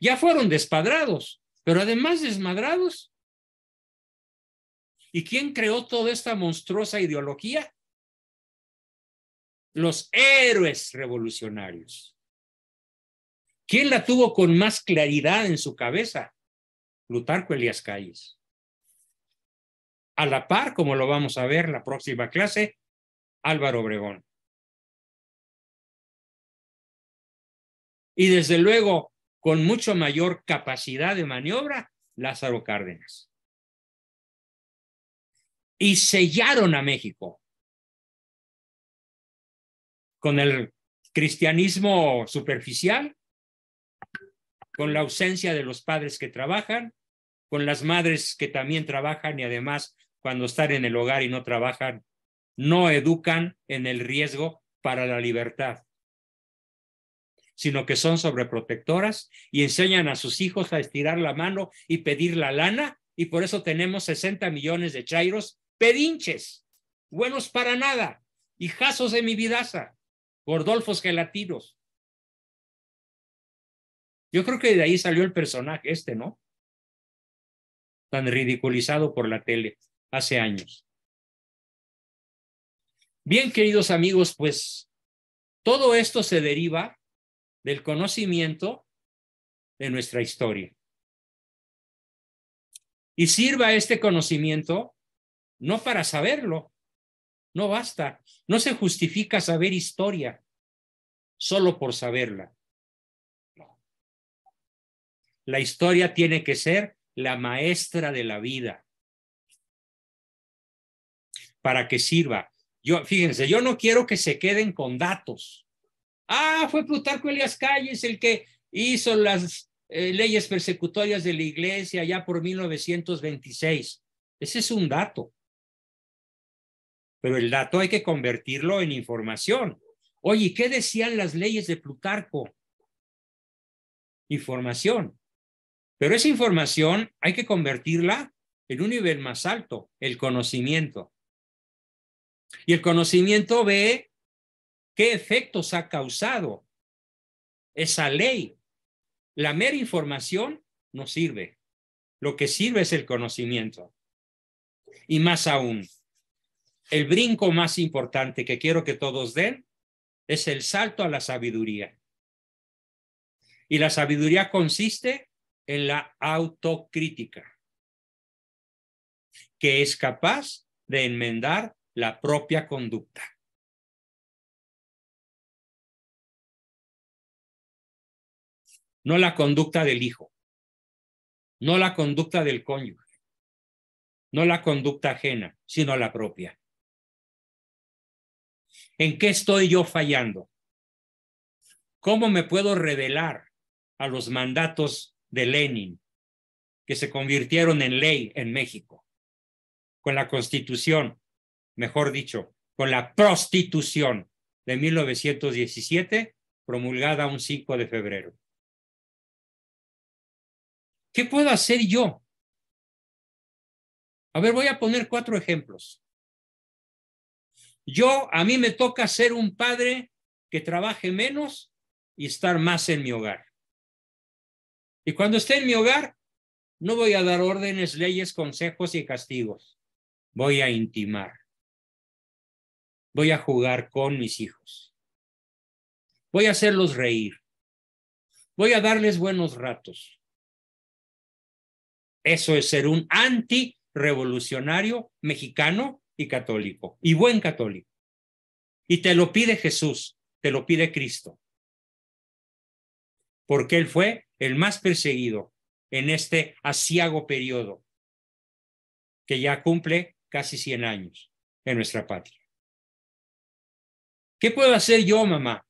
Ya fueron despadrados, pero además desmadrados. ¿Y quién creó toda esta monstruosa ideología? los héroes revolucionarios. ¿Quién la tuvo con más claridad en su cabeza? Plutarco Elías Calles. A la par, como lo vamos a ver la próxima clase, Álvaro Obregón. Y desde luego, con mucho mayor capacidad de maniobra, Lázaro Cárdenas. Y sellaron a México con el cristianismo superficial, con la ausencia de los padres que trabajan, con las madres que también trabajan y además cuando están en el hogar y no trabajan, no educan en el riesgo para la libertad, sino que son sobreprotectoras y enseñan a sus hijos a estirar la mano y pedir la lana y por eso tenemos 60 millones de chairos pedinches, buenos para nada, hijazos de mi vidaza. Gordolfos Gelatinos. Yo creo que de ahí salió el personaje este, ¿no? Tan ridiculizado por la tele hace años. Bien, queridos amigos, pues todo esto se deriva del conocimiento de nuestra historia. Y sirva este conocimiento no para saberlo, no basta. No se justifica saber historia solo por saberla. La historia tiene que ser la maestra de la vida para que sirva. Yo, fíjense, yo no quiero que se queden con datos. Ah, fue Plutarco Elias Calles el que hizo las eh, leyes persecutorias de la iglesia ya por 1926. Ese es un dato pero el dato hay que convertirlo en información. Oye, ¿qué decían las leyes de Plutarco? Información. Pero esa información hay que convertirla en un nivel más alto, el conocimiento. Y el conocimiento ve qué efectos ha causado esa ley. La mera información no sirve. Lo que sirve es el conocimiento. Y más aún, el brinco más importante que quiero que todos den es el salto a la sabiduría. Y la sabiduría consiste en la autocrítica, que es capaz de enmendar la propia conducta. No la conducta del hijo, no la conducta del cónyuge, no la conducta ajena, sino la propia. ¿En qué estoy yo fallando? ¿Cómo me puedo revelar a los mandatos de Lenin que se convirtieron en ley en México? Con la constitución, mejor dicho, con la prostitución de 1917, promulgada un 5 de febrero. ¿Qué puedo hacer yo? A ver, voy a poner cuatro ejemplos. Yo, a mí me toca ser un padre que trabaje menos y estar más en mi hogar. Y cuando esté en mi hogar, no voy a dar órdenes, leyes, consejos y castigos. Voy a intimar. Voy a jugar con mis hijos. Voy a hacerlos reír. Voy a darles buenos ratos. Eso es ser un antirevolucionario mexicano católico, y buen católico. Y te lo pide Jesús, te lo pide Cristo, porque él fue el más perseguido en este asiago periodo, que ya cumple casi 100 años en nuestra patria. ¿Qué puedo hacer yo, mamá,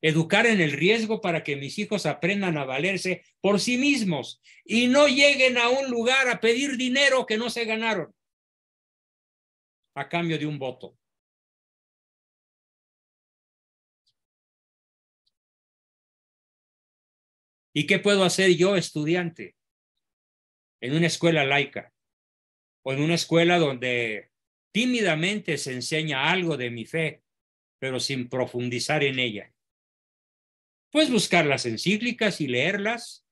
educar en el riesgo para que mis hijos aprendan a valerse por sí mismos y no lleguen a un lugar a pedir dinero que no se ganaron a cambio de un voto. ¿Y qué puedo hacer yo, estudiante, en una escuela laica o en una escuela donde tímidamente se enseña algo de mi fe, pero sin profundizar en ella? Pues buscar las encíclicas y leerlas,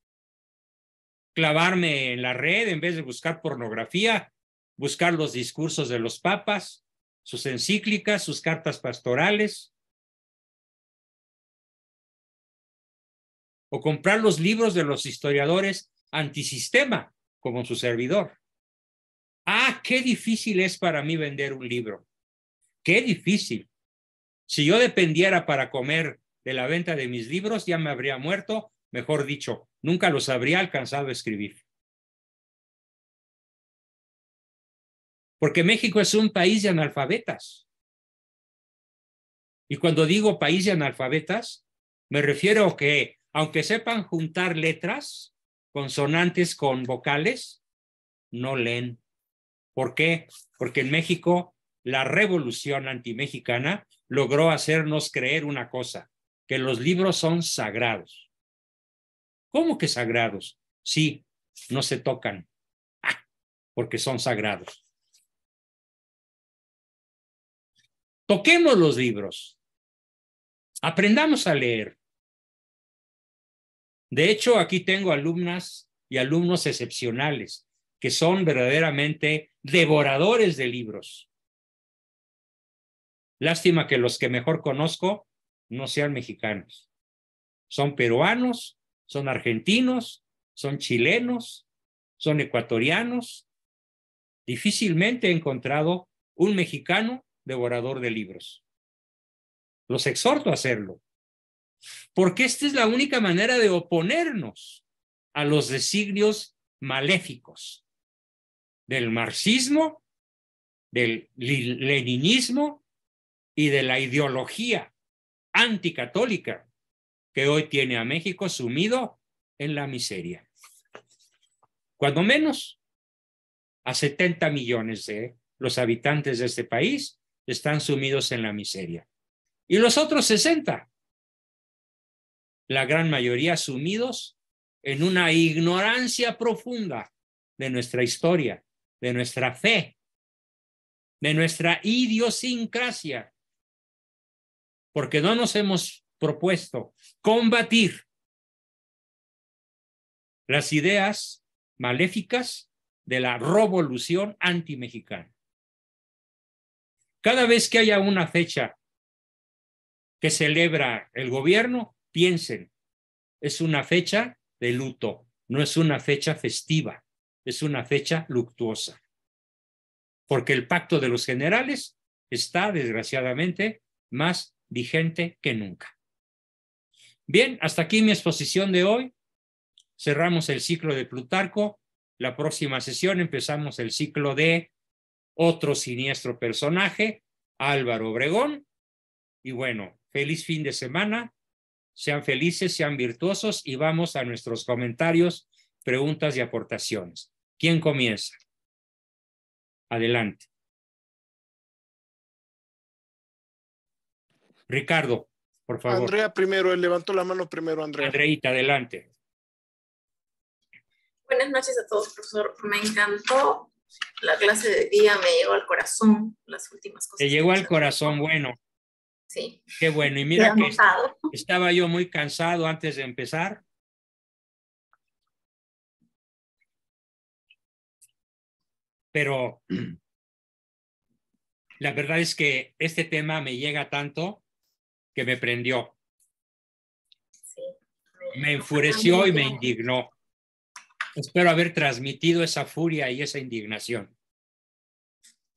clavarme en la red en vez de buscar pornografía, buscar los discursos de los papas, sus encíclicas, sus cartas pastorales, o comprar los libros de los historiadores antisistema, como su servidor. Ah, qué difícil es para mí vender un libro. Qué difícil. Si yo dependiera para comer de la venta de mis libros, ya me habría muerto, mejor dicho, nunca los habría alcanzado a escribir. Porque México es un país de analfabetas. Y cuando digo país de analfabetas, me refiero a que aunque sepan juntar letras, consonantes con vocales, no leen. ¿Por qué? Porque en México la revolución antimexicana logró hacernos creer una cosa, que los libros son sagrados. ¿Cómo que sagrados? Sí, no se tocan, ¡Ah! porque son sagrados. Toquemos los libros, aprendamos a leer. De hecho, aquí tengo alumnas y alumnos excepcionales que son verdaderamente devoradores de libros. Lástima que los que mejor conozco no sean mexicanos. Son peruanos, son argentinos, son chilenos, son ecuatorianos. Difícilmente he encontrado un mexicano devorador de libros. Los exhorto a hacerlo, porque esta es la única manera de oponernos a los designios maléficos del marxismo, del leninismo y de la ideología anticatólica que hoy tiene a México sumido en la miseria. Cuando menos, a 70 millones de los habitantes de este país están sumidos en la miseria. Y los otros 60, la gran mayoría sumidos en una ignorancia profunda de nuestra historia, de nuestra fe, de nuestra idiosincrasia, porque no nos hemos propuesto combatir las ideas maléficas de la revolución antimexicana. Cada vez que haya una fecha que celebra el gobierno, piensen, es una fecha de luto, no es una fecha festiva, es una fecha luctuosa. Porque el pacto de los generales está, desgraciadamente, más vigente que nunca. Bien, hasta aquí mi exposición de hoy. Cerramos el ciclo de Plutarco. La próxima sesión empezamos el ciclo de otro siniestro personaje, Álvaro Obregón. Y bueno, feliz fin de semana. Sean felices, sean virtuosos y vamos a nuestros comentarios, preguntas y aportaciones. ¿Quién comienza? Adelante. Ricardo, por favor. Andrea primero, eh, levantó la mano primero, Andrea. Andreita, adelante. Buenas noches a todos, profesor. Me encantó la clase de día, me llegó al corazón las últimas cosas. Te llegó al corazón, bueno. Sí. Qué bueno. Y mira que estaba yo muy cansado antes de empezar. Pero [clears throat] la verdad es que este tema me llega tanto que me prendió. me, ah, enfureció y me indignó. Espero haber transmitido esa furia y esa indignación.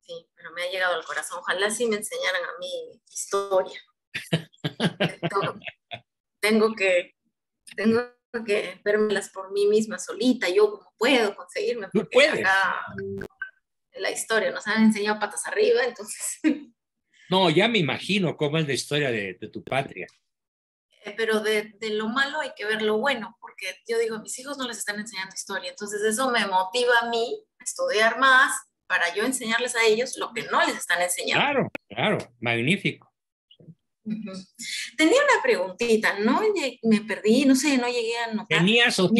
Sí, pero me ha llegado al corazón. Ojalá sí me enseñaran a mí historia. [laughs] tengo, que, tengo que por mí misma solita, yo como puedo conseguirme. Porque no la historia nos han enseñado patas arriba, entonces [laughs] No, ya me imagino cómo es la historia de, tu patria. Eh, pero de, lo malo hay que ver lo bueno, porque yo digo, mis hijos no les están enseñando historia, entonces eso me motiva a mí a estudiar más para yo enseñarles a ellos lo que no les están enseñando. Claro, claro, magnífico. Tenía una preguntita, no me perdí, no sé, no llegué a notar. ¿Tenías o [laughs]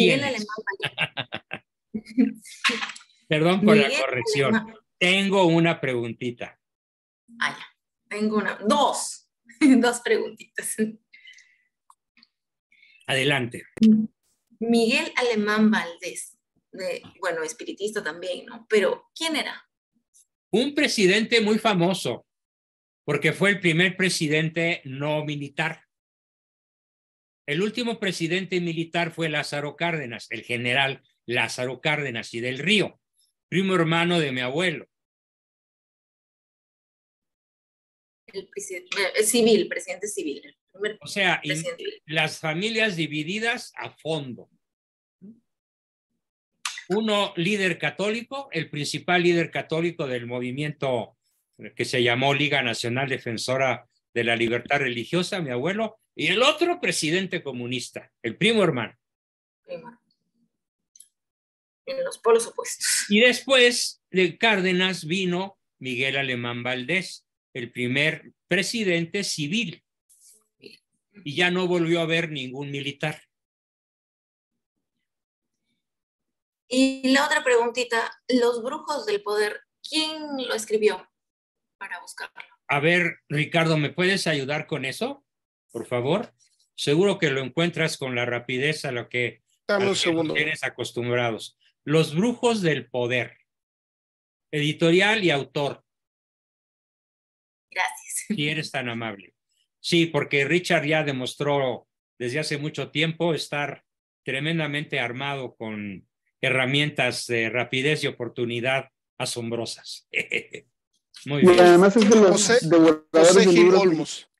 Perdón por la corrección. Tengo una preguntita. Ah, tengo una, dos, [laughs] dos preguntitas. Adelante. Miguel Alemán Valdés, bueno, espiritista también, ¿no? Pero, ¿quién era? Un presidente muy famoso, porque fue el primer presidente no militar. El último presidente militar fue Lázaro Cárdenas, el general Lázaro Cárdenas y del Río, primo hermano de mi abuelo. el, civil, presidente civil. o sea, las familias divididas a fondo. Uno líder católico, el principal líder católico del movimiento que se llamó Liga Nacional Defensora de la Libertad Religiosa, mi abuelo, y el otro presidente comunista, el primo hermano. En los polos opuestos. Y después de Cárdenas vino Miguel Alemán Valdés, el primer presidente civil y ya no volvió a haber ningún militar. Y la otra preguntita, Los Brujos del Poder, ¿quién lo escribió para buscarlo? A ver, Ricardo, ¿me puedes ayudar con eso, por favor? Seguro que lo encuentras con la rapidez a lo que, estamos tienes acostumbrados. Los Brujos del Poder, editorial y autor, [laughs] si eres tan amable. Sí, porque Richard ya demostró desde hace mucho tiempo estar tremendamente armado con herramientas de rapidez y oportunidad asombrosas. [laughs] Muy bien. Y además es de los José, José Gil Olmos.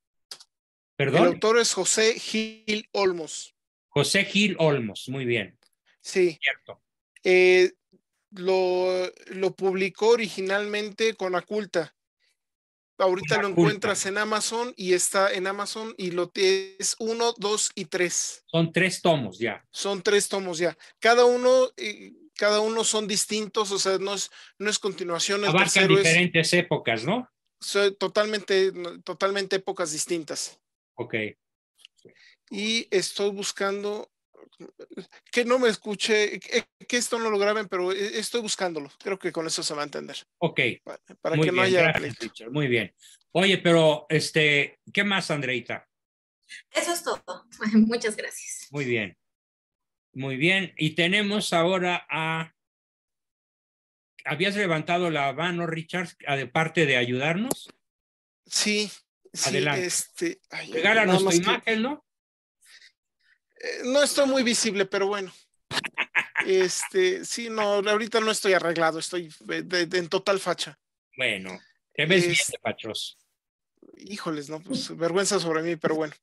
¿Perdón? El autor es José Gil Olmos. José Gil Olmos, muy bien. Sí. Cierto. Eh, lo, lo, publicó originalmente con Aculta. Ahorita lo encuentras en Amazon y está en Amazon y lo tienes uno, dos y tres. Son tres tomos ya. Son tres tomos ya. Cada uno, eh, cada uno son distintos, o sea, no es, no es continuación. Abarcan diferentes épocas, ¿no? son totalmente, totalmente épocas distintas. Ok. Y estoy buscando que no me escuche, que, esto no lo graben, pero e, estoy buscándolo. Creo que con eso se va a entender. Ok. Para, que no haya Muy bien. Oye, pero este, ¿qué más, Andreita? Eso es todo. [laughs] Muchas gracias. Muy bien. Muy bien. Y tenemos ahora a. ¿Habías levantado la mano, Richard, de parte de ayudarnos? Sí. Adelante. este, imagen, ¿no? Eh, no estoy muy visible, pero bueno. Este, sí, no, ahorita no estoy arreglado, estoy eh, en total facha. Bueno, ¿qué ves es, bien, Híjoles, no, pues vergüenza sobre mí, pero bueno.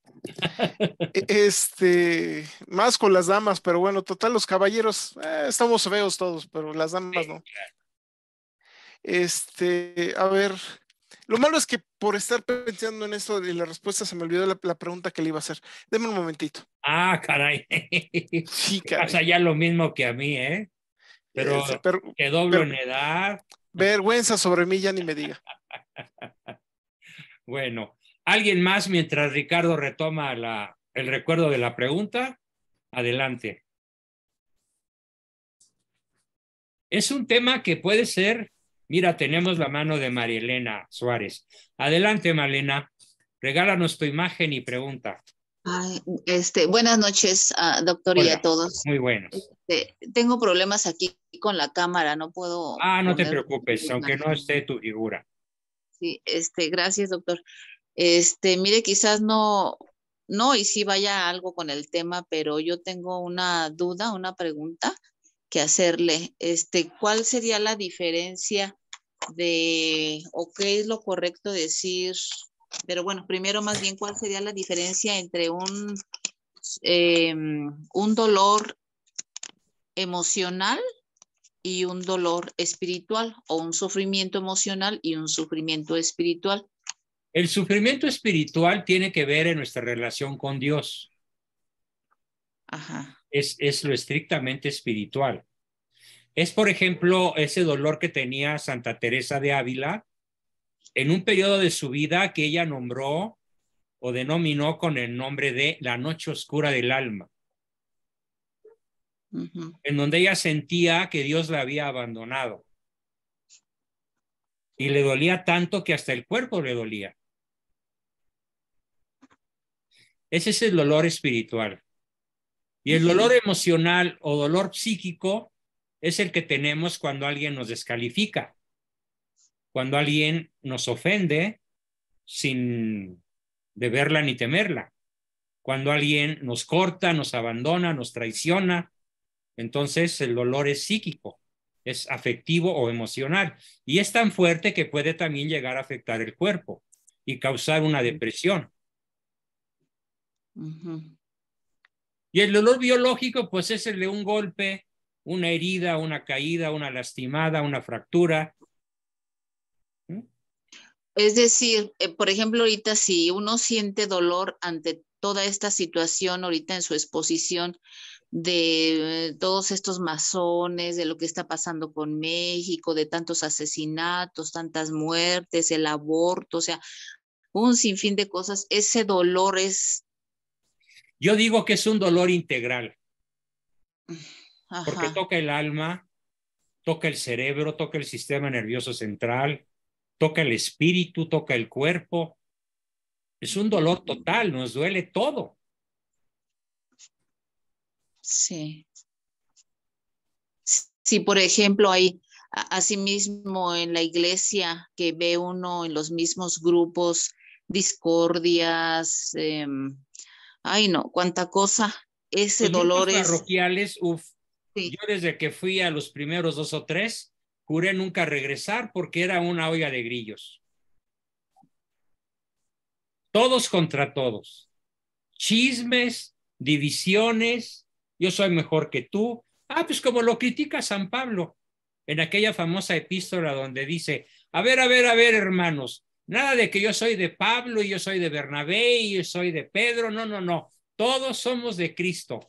E, este, más con las damas, pero bueno, total, los caballeros, eh, estamos feos todos, pero las damas no. Este, a ver, lo malo es que por estar pensando en esto y la respuesta se me olvidó la, pregunta que le iba a hacer. Deme un momentito. Ah, caray. [laughs] Sí, caray. ya lo mismo que a mí, ¿eh? Pero eh, que doble en Vergüenza sobre mí, ya ni me diga. [laughs] bueno, ¿alguien más mientras Ricardo retoma la, el recuerdo de la pregunta? Adelante. Es un tema que puede ser Mira, tenemos la mano de María Elena Suárez. Adelante, Malena. Regálanos tu imagen y pregunta. este, buenas noches, ah, doctor, y a todos. Muy buenos. Este, tengo problemas aquí con la cámara, no puedo. Ah, no te preocupes, aunque no esté tu figura. Sí, este, gracias, doctor. Este, mire, quizás no, no, y sí vaya algo con el tema, pero yo tengo una duda, una pregunta que hacerle. Este, ¿Cuál sería la diferencia de, o qué es lo correcto decir? Pero bueno, primero más bien, ¿cuál sería la diferencia entre un, em, un dolor emocional y un dolor espiritual o un sufrimiento emocional y un sufrimiento espiritual? El sufrimiento espiritual tiene que ver en nuestra relación con Dios. Ajá es, lo estrictamente espiritual. Es, por ejemplo, ese dolor que tenía Santa Teresa de Ávila en un periodo de su vida que ella nombró o denominó con el nombre de la noche oscura del alma, en donde ella sentía que Dios la había abandonado. Y le dolía tanto que hasta el cuerpo le dolía. Ese es el dolor espiritual. Y el dolor emocional o dolor psíquico es el que tenemos cuando alguien nos descalifica, cuando alguien nos ofende sin deberla ni temerla, cuando alguien nos corta, nos abandona, nos traiciona. Entonces el dolor es psíquico, es afectivo o emocional y es tan fuerte que puede también llegar a afectar el cuerpo y causar una depresión. Y el dolor biológico, pues es el de un golpe, una herida, una caída, una lastimada, una fractura. ¿Mm? Es decir, eh, por ejemplo, ahorita si uno siente dolor ante toda esta situación, ahorita en su exposición de eh, todos estos masones, de lo que está pasando con México, de tantos asesinatos, tantas muertes, el aborto, o sea, un sinfín de cosas, ese dolor es yo digo que es un dolor integral, porque toca el alma, toca el cerebro, toca el sistema nervioso central, toca el espíritu, toca el cuerpo. Es un dolor total, nos duele todo. Sí. Sí, por ejemplo, hay asimismo en la iglesia que ve uno en los mismos grupos discordias, em, ay no, cuánta cosa, ese pues dolor es... parroquiales, uff. Yo desde que fui a los primeros dos o tres, juré nunca regresar porque era una olla de grillos. Todos contra todos. Chismes, divisiones, yo soy mejor que tú. Ah, pues como lo critica San Pablo en aquella famosa epístola donde dice, a ver, a ver, a ver, hermanos, Nada de que yo soy de Pablo y yo soy de Bernabé y yo soy de Pedro. No, no, no. Todos somos de Cristo.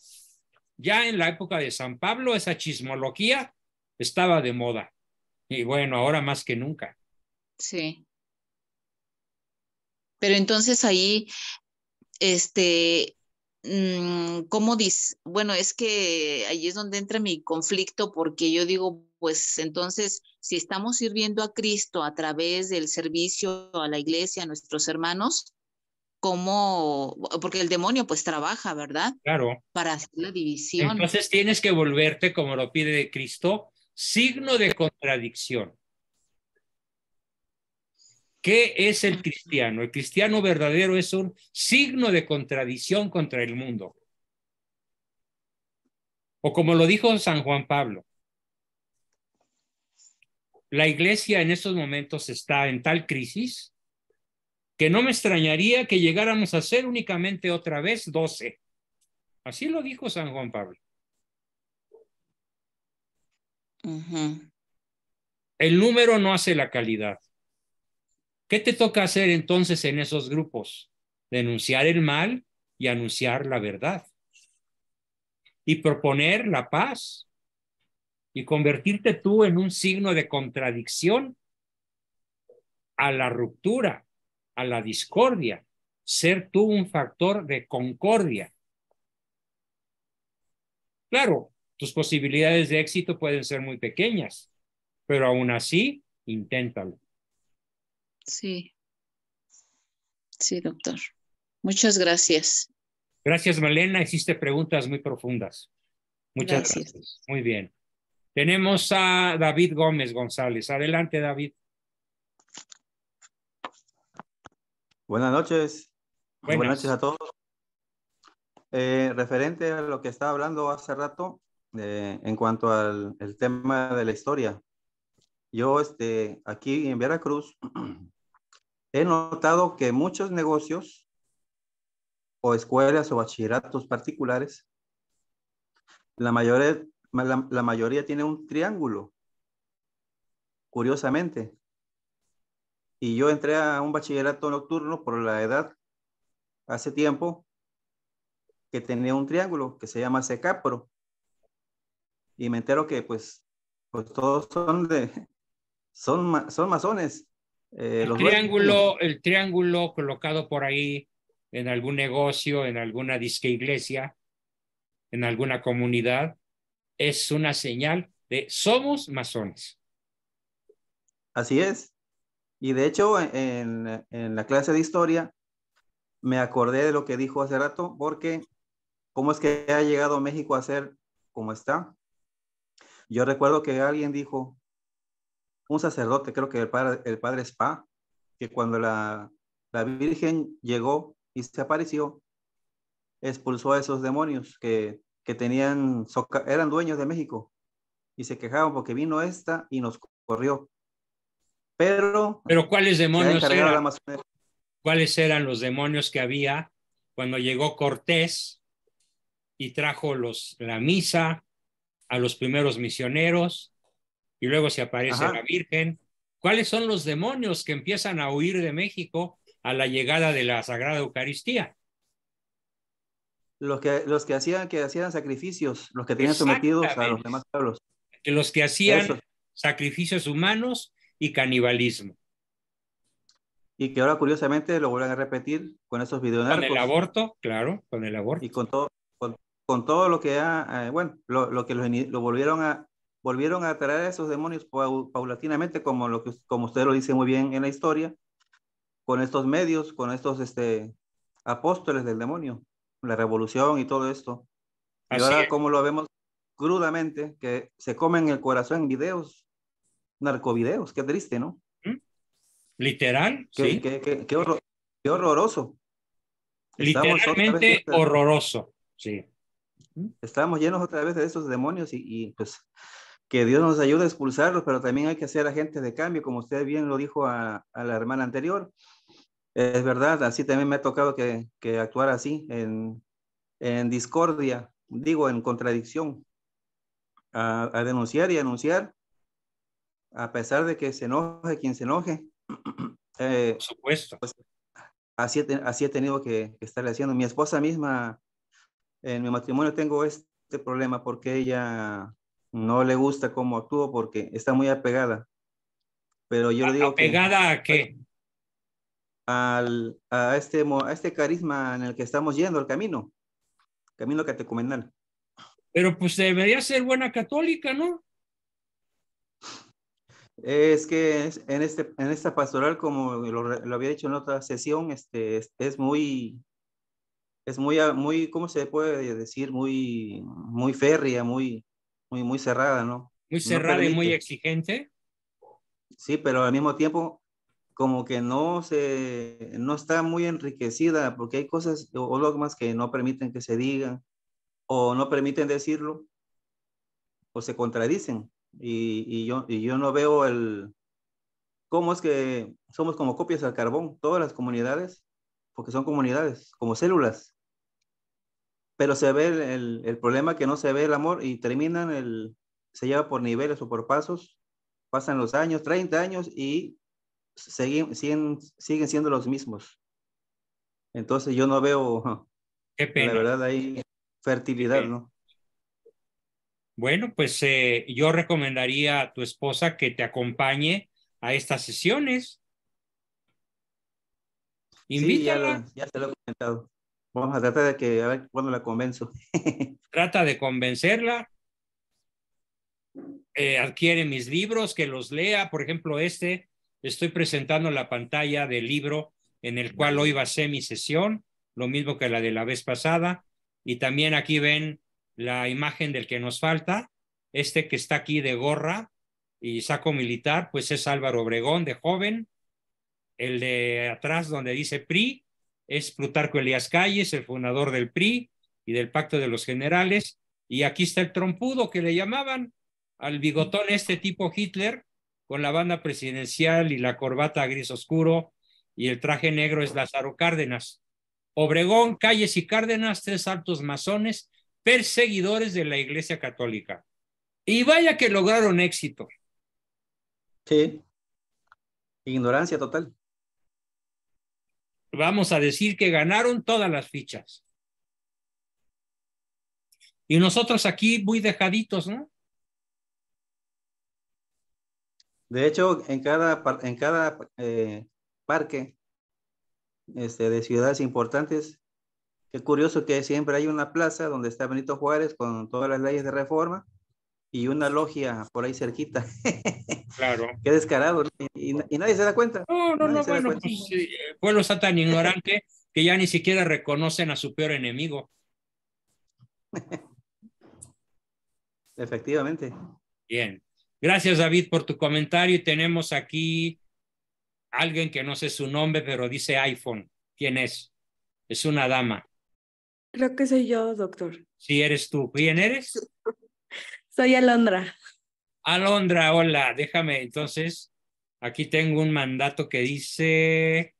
Ya en la época de San Pablo esa chismología estaba de moda. Y bueno, ahora más que nunca. Sí. Pero entonces ahí, este, mm, ¿cómo dice? Bueno, es que ahí es donde entra mi conflicto porque yo digo, pues entonces, si estamos sirviendo a Cristo a través del servicio a la iglesia, a nuestros hermanos, como Porque el demonio pues trabaja, ¿verdad? Claro. Para hacer la división. Entonces tienes que volverte, como lo pide Cristo, signo de contradicción. ¿Qué es el cristiano? El cristiano verdadero es un signo de contradicción contra el mundo. O como lo dijo San Juan Pablo, la iglesia en estos momentos está en tal crisis que no me extrañaría que llegáramos a ser únicamente otra vez doce. Así lo dijo San Juan Pablo. El número no hace la calidad. ¿Qué te toca hacer entonces en esos grupos? Denunciar el mal y anunciar la verdad. Y proponer la paz y convertirte tú en un signo de contradicción a la ruptura, a la discordia, ser tú un factor de concordia. Claro, tus posibilidades de éxito pueden ser muy pequeñas, pero aún así, inténtalo. Sí. Sí, doctor. Muchas gracias. Gracias, Malena. Hiciste preguntas muy profundas. Muchas gracias. gracias. Muy bien. Tenemos a David Gómez González. Adelante, David. Buenas noches. Buenas, noches a todos. Eh, referente a lo que estaba hablando hace rato, eh, en cuanto al tema de la historia, yo este, aquí en Veracruz [clears throat] he notado que muchos negocios o escuelas o bachilleratos particulares, la mayoría la, mayoría tiene un triángulo, curiosamente. Y yo entré a un bachillerato nocturno por la edad hace tiempo que tenía un triángulo que se llama Secapro. Y me entero que pues, pues todos son de son, son masones. Eh, triángulo, el triángulo colocado por ahí en algún negocio, en alguna disque iglesia, en alguna comunidad, es una señal de somos masones. Así es. Y de hecho, en, la clase de historia, me acordé de lo que dijo hace rato, porque cómo es que ha llegado México a ser como está. Yo recuerdo que alguien dijo, un sacerdote, creo que el padre, el padre Spa, que cuando la Virgen llegó y se apareció, expulsó a esos demonios que que tenían, eran dueños de México y se quejaban porque vino esta y nos corrió. Pero. Pero ¿cuáles demonios eran? ¿Cuáles eran los demonios que había cuando llegó Cortés y trajo los, la misa a los primeros misioneros y luego se aparece la Virgen? ¿Cuáles son los demonios que empiezan a huir de México a la llegada de la Sagrada Eucaristía? Los que, los que, hacían, que hacían sacrificios, los que tenían sometidos a los demás pueblos. Los que hacían sacrificios humanos y canibalismo. Y que ahora curiosamente lo vuelven a repetir con esos videonarcos. Con el aborto, claro, con el aborto. Y con todo, con, todo lo que ha, eh, bueno, lo, que lo volvieron a volvieron a esos demonios paulatinamente, como, lo que, como usted lo dice muy bien en la historia, con estos medios, con estos este, apóstoles del demonio la revolución y todo esto. y ahora, como lo vemos crudamente, que se comen el corazón videos, narcovideos, qué triste, ¿no? Literal, sí. Qué, horroroso. Literalmente horroroso, sí. Estamos llenos otra vez de esos demonios y, pues que Dios nos ayude a expulsarlos, pero también hay que ser agentes de cambio, como usted bien lo dijo a, a la hermana anterior. Es verdad, así también me ha tocado que, actuar así, en, discordia, digo, en contradicción, a, denunciar y anunciar, a pesar de que se enoje quien se enoje. [clears throat] Eh, Por supuesto. Pues, así, así he tenido que, estar haciendo. Mi esposa misma, en mi matrimonio tengo este problema porque ella no le gusta cómo actúo porque está muy apegada. Pero yo le digo ¿Apegada a qué? al, a, este, a este carisma en el que estamos yendo, el camino, camino catecumenal. Pero pues debería ser buena católica, ¿no? Es que en, este, en esta pastoral, como lo, había dicho en otra sesión, este, es, muy, es muy, muy, ¿cómo se puede decir? Muy, muy férrea, muy, muy, muy cerrada, ¿no? Muy cerrada y muy exigente. Sí, pero al mismo tiempo como que no se, no está muy enriquecida porque hay cosas o dogmas que no permiten que se digan o no permiten decirlo o se contradicen. Y, yo, yo no veo el cómo es que somos como copias al carbón, todas las comunidades, porque son comunidades, como células. Pero se ve el, el problema que no se ve el amor y terminan el, se lleva por niveles o por pasos, pasan los años, 30 años y siguen, siguen, siendo los mismos. Entonces yo no veo, Qué [laughs] pena. la verdad, ahí fertilidad, ¿no? Bueno, pues eh, yo recomendaría a tu esposa que te acompañe a estas sesiones. Invítala. ya, te lo he comentado. Vamos a tratar de que, a ver cuando la convenzo. [laughs] Trata de convencerla. Eh, adquiere mis libros, que los lea. Por ejemplo, este Estoy presentando la pantalla del libro en el cual hoy ser mi sesión, lo mismo que la de la vez pasada. Y también aquí ven la imagen del que nos falta, este que está aquí de gorra y saco militar, pues es Álvaro Obregón de joven. El de atrás donde dice PRI es Plutarco Elías Calles, el fundador del PRI y del Pacto de los Generales. Y aquí está el trompudo que le llamaban al bigotón este tipo Hitler, con la banda presidencial y la corbata gris oscuro y el traje negro es Lázaro Cárdenas. Obregón, Calles y Cárdenas, tres altos masones, perseguidores de la Iglesia Católica. Y vaya que lograron éxito. Sí. Ignorancia total. Vamos a decir que ganaron todas las fichas. Y nosotros aquí muy dejaditos, ¿no? De hecho, en cada, en cada eh, parque este, de ciudades importantes, qué curioso que siempre hay una plaza donde está Benito Juárez con todas las leyes de reforma y una logia por ahí cerquita. [laughs] Claro. Qué descarado. Y, nadie se da cuenta. No, no, no. Bueno, pues, el pueblo está tan ignorante que ya ni siquiera reconocen a su peor enemigo. [laughs] Efectivamente. Bien. Gracias, David, por tu comentario. Y tenemos aquí alguien que no sé su nombre, pero dice iPhone. ¿Quién es? Es una dama. Creo que soy yo, doctor. Sí, eres tú. ¿Quién eres? [laughs] soy Alondra. Alondra, hola. Déjame entonces. Aquí tengo un mandato que dice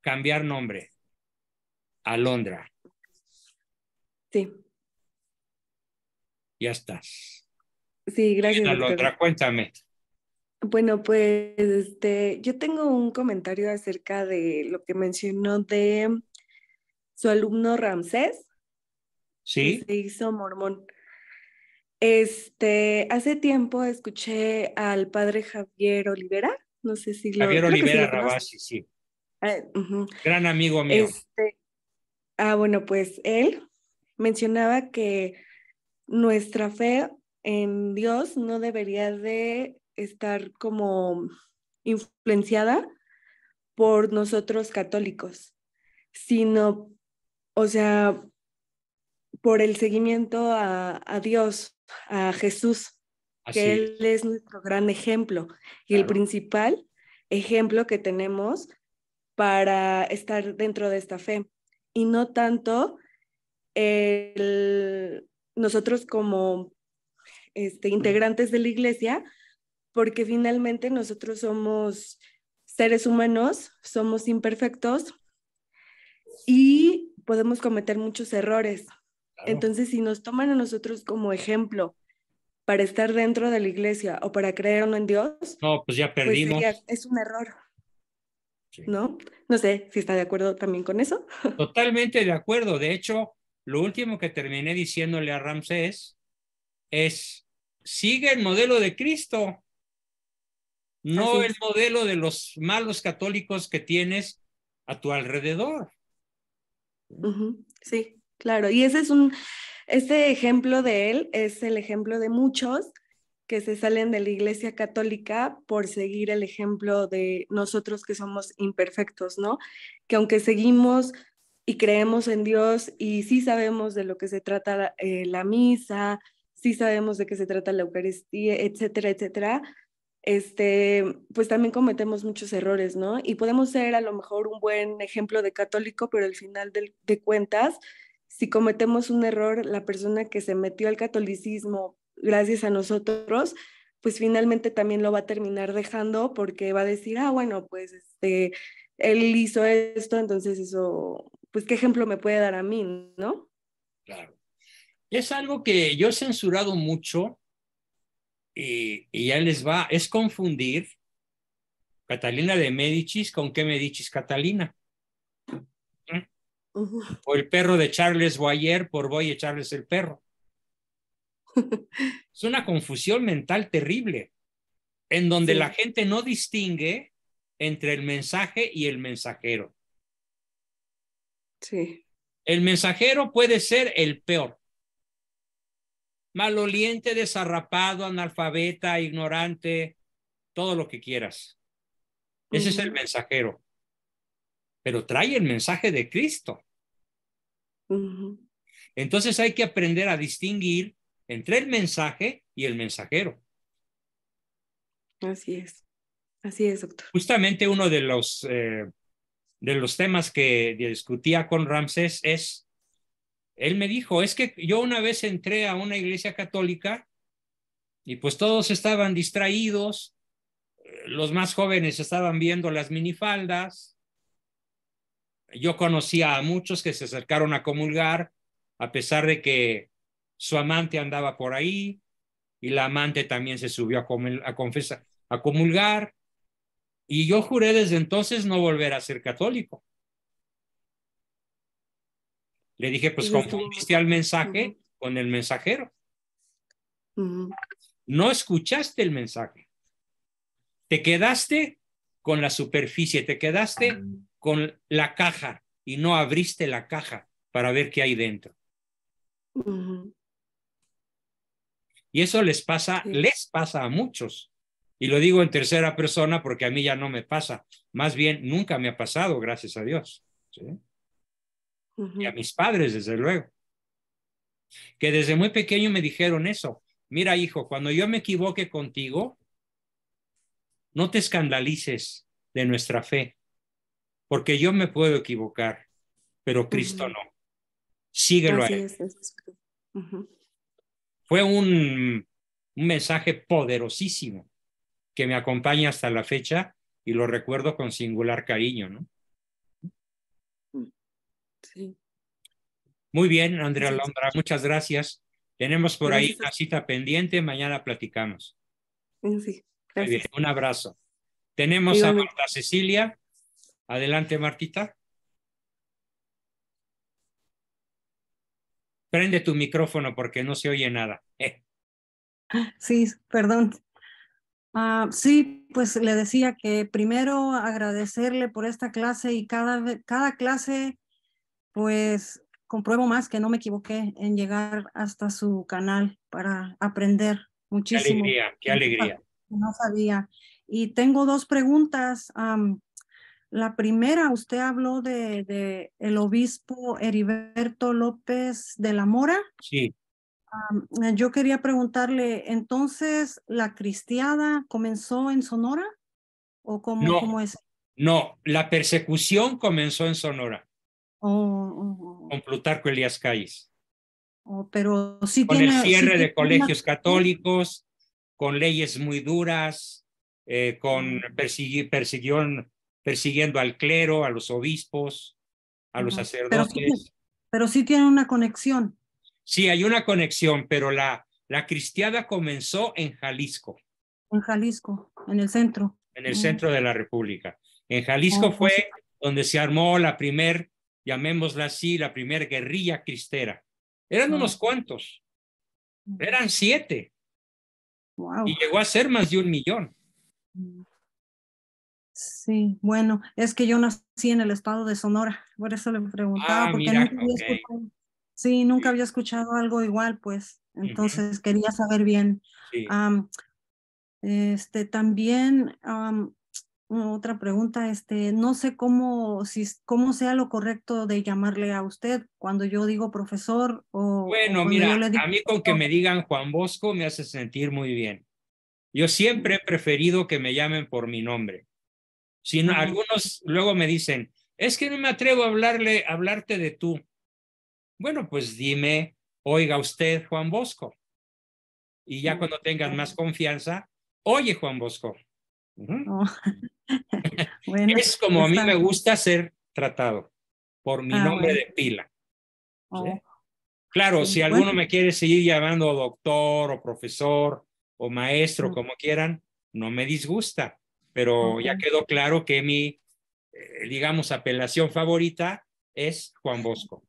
cambiar nombre. Alondra. Sí. Ya estás. Sí, gracias. La otra, cuéntame. Bueno, pues este, yo tengo un comentario acerca de lo que mencionó de su alumno Ramsés. Sí. se hizo mormón. Este, hace tiempo escuché al padre Javier Olivera, no sé si lo Javier Olivera sí sí. Ah, Gran amigo mío. Este, ah, bueno, pues él mencionaba que nuestra fe en Dios no debería de estar como influenciada por nosotros católicos, sino, o sea, por el seguimiento a, Dios, a Jesús, que Él es. nuestro gran ejemplo y el principal ejemplo que tenemos para estar dentro de esta fe y no tanto nosotros como este, integrantes de la iglesia, porque finalmente nosotros somos seres humanos, somos imperfectos y podemos cometer muchos errores. Entonces, si nos toman a nosotros como ejemplo para estar dentro de la iglesia o para creer en Dios, no, pues ya pues perdimos. es un error. ¿No? No sé si está de acuerdo también con eso. [laughs] Totalmente de acuerdo. De hecho, lo último que terminé diciéndole a Ramsés es, sigue el modelo de Cristo, no el modelo de los malos católicos que tienes a tu alrededor. Sí, claro. Y ese es un, este ejemplo de él es el ejemplo de muchos que se salen de la Iglesia Católica por seguir el ejemplo de nosotros que somos imperfectos, ¿no? Que aunque seguimos y creemos en Dios y sí sabemos de lo que se trata eh, la misa, sí sabemos de qué se trata la Eucaristía, etcétera, etcétera, este, pues también cometemos muchos errores, ¿no? Y podemos ser a lo mejor un buen ejemplo de católico, pero al final de, cuentas, si cometemos un error, la persona que se metió al catolicismo gracias a nosotros, pues finalmente también lo va a terminar dejando porque va a decir, ah, bueno, pues este, él hizo esto, entonces eso, pues qué ejemplo me puede dar a mí, ¿no? Claro. Es algo que yo he censurado mucho eh, y, ya les va, es confundir Catalina de Medicis con qué Medicis Catalina. O el perro de Charles Boyer por voy a Charles el perro. [laughs] es una confusión mental terrible, en donde la gente no distingue entre el mensaje y el mensajero. Sí. El mensajero puede ser el peor maloliente, desarrapado, analfabeta, ignorante, todo lo que quieras. Ese es el mensajero. Pero trae el mensaje de Cristo. Entonces hay que aprender a distinguir entre el mensaje y el mensajero. Así es. Así es, doctor. Justamente uno de los, eh, de los temas que discutía con Ramses es él me dijo, es que yo una vez entré a una iglesia católica y pues todos estaban distraídos, eh, los más jóvenes estaban viendo las minifaldas, yo conocía a muchos que se acercaron a comulgar a pesar de que su amante andaba por ahí y la amante también se subió a, confesar, a comulgar. Y yo juré desde entonces no volver a ser católico. Le dije, pues confundiste al mensaje con el mensajero. No escuchaste el mensaje. Te quedaste con la superficie, te quedaste con la caja y no abriste la caja para ver qué hay dentro. Y eso les pasa, les pasa a muchos. Y lo digo en tercera persona porque a mí ya no me pasa. Más bien, nunca me ha pasado, gracias a Dios. ¿sí? y a mis padres, desde luego, que desde muy pequeño me dijeron eso. Mira, hijo, cuando yo me equivoque contigo, no te escandalices de nuestra fe, porque yo me puedo equivocar, pero Cristo no. Síguelo ahí Fue un, un mensaje poderosísimo que me acompaña hasta la fecha y lo recuerdo con singular cariño, ¿no? Sí. Muy bien, Andrea Londra, muchas gracias. Tenemos por ahí una cita pendiente, mañana platicamos. un abrazo. Tenemos a Marta Cecilia. Adelante, Martita. Prende tu micrófono porque no se oye nada. Eh. Sí, perdón. Ah, sí, pues le decía que primero agradecerle por esta clase y cada, cada clase pues compruebo más que no me equivoqué en llegar hasta su canal para aprender muchísimo. Qué alegría, qué alegría. No sabía. Y tengo dos preguntas. la primera, usted habló de, el obispo Heriberto López de la Mora. Sí. yo quería preguntarle, entonces, ¿la cristiada comenzó en Sonora? ¿O cómo es? No, la persecución comenzó en Sonora. Oh, oh, oh, con Plutarco Elías Calles. sí con el cierre de colegios católicos, con leyes muy duras, eh, con mm. persiguiendo al clero, a los obispos, a los sacerdotes. Pero sí, tiene una conexión. Sí, hay una conexión, pero la, la cristiada comenzó en Jalisco. En Jalisco, en el centro. En el centro mm. de la República. En Jalisco pues fue donde se armó la primera llamémosla así, la primera guerrilla cristera. Eran unos cuantos, mm. eran siete. Y llegó a ser más de un millón. Mm. Sí, bueno, es que yo nací en el estado de Sonora, por eso le preguntaba, ah, porque nunca había escuchado, sí, nunca había escuchado algo igual, pues, entonces quería saber bien. este, también otra pregunta, este, no sé cómo, si, cómo sea lo correcto de llamarle a usted cuando yo digo profesor o... Bueno, mira, a mí con que me digan Juan Bosco me hace sentir muy bien. Yo siempre he preferido que me llamen por mi nombre. Si no, algunos luego me dicen, es que no me atrevo a hablarle, hablarte de tú. Bueno, pues dime, oiga usted Juan Bosco. Y ya cuando tengan más confianza, oye Juan Bosco. [laughs] [laughs] es como a mí me gusta ser tratado, por mi ah, nombre de pila. Oh, claro, si alguno me quiere seguir llamando doctor o profesor o maestro, mm. como quieran, no me disgusta, pero ya quedó claro que mi, eh, digamos, apelación favorita es Juan Bosco.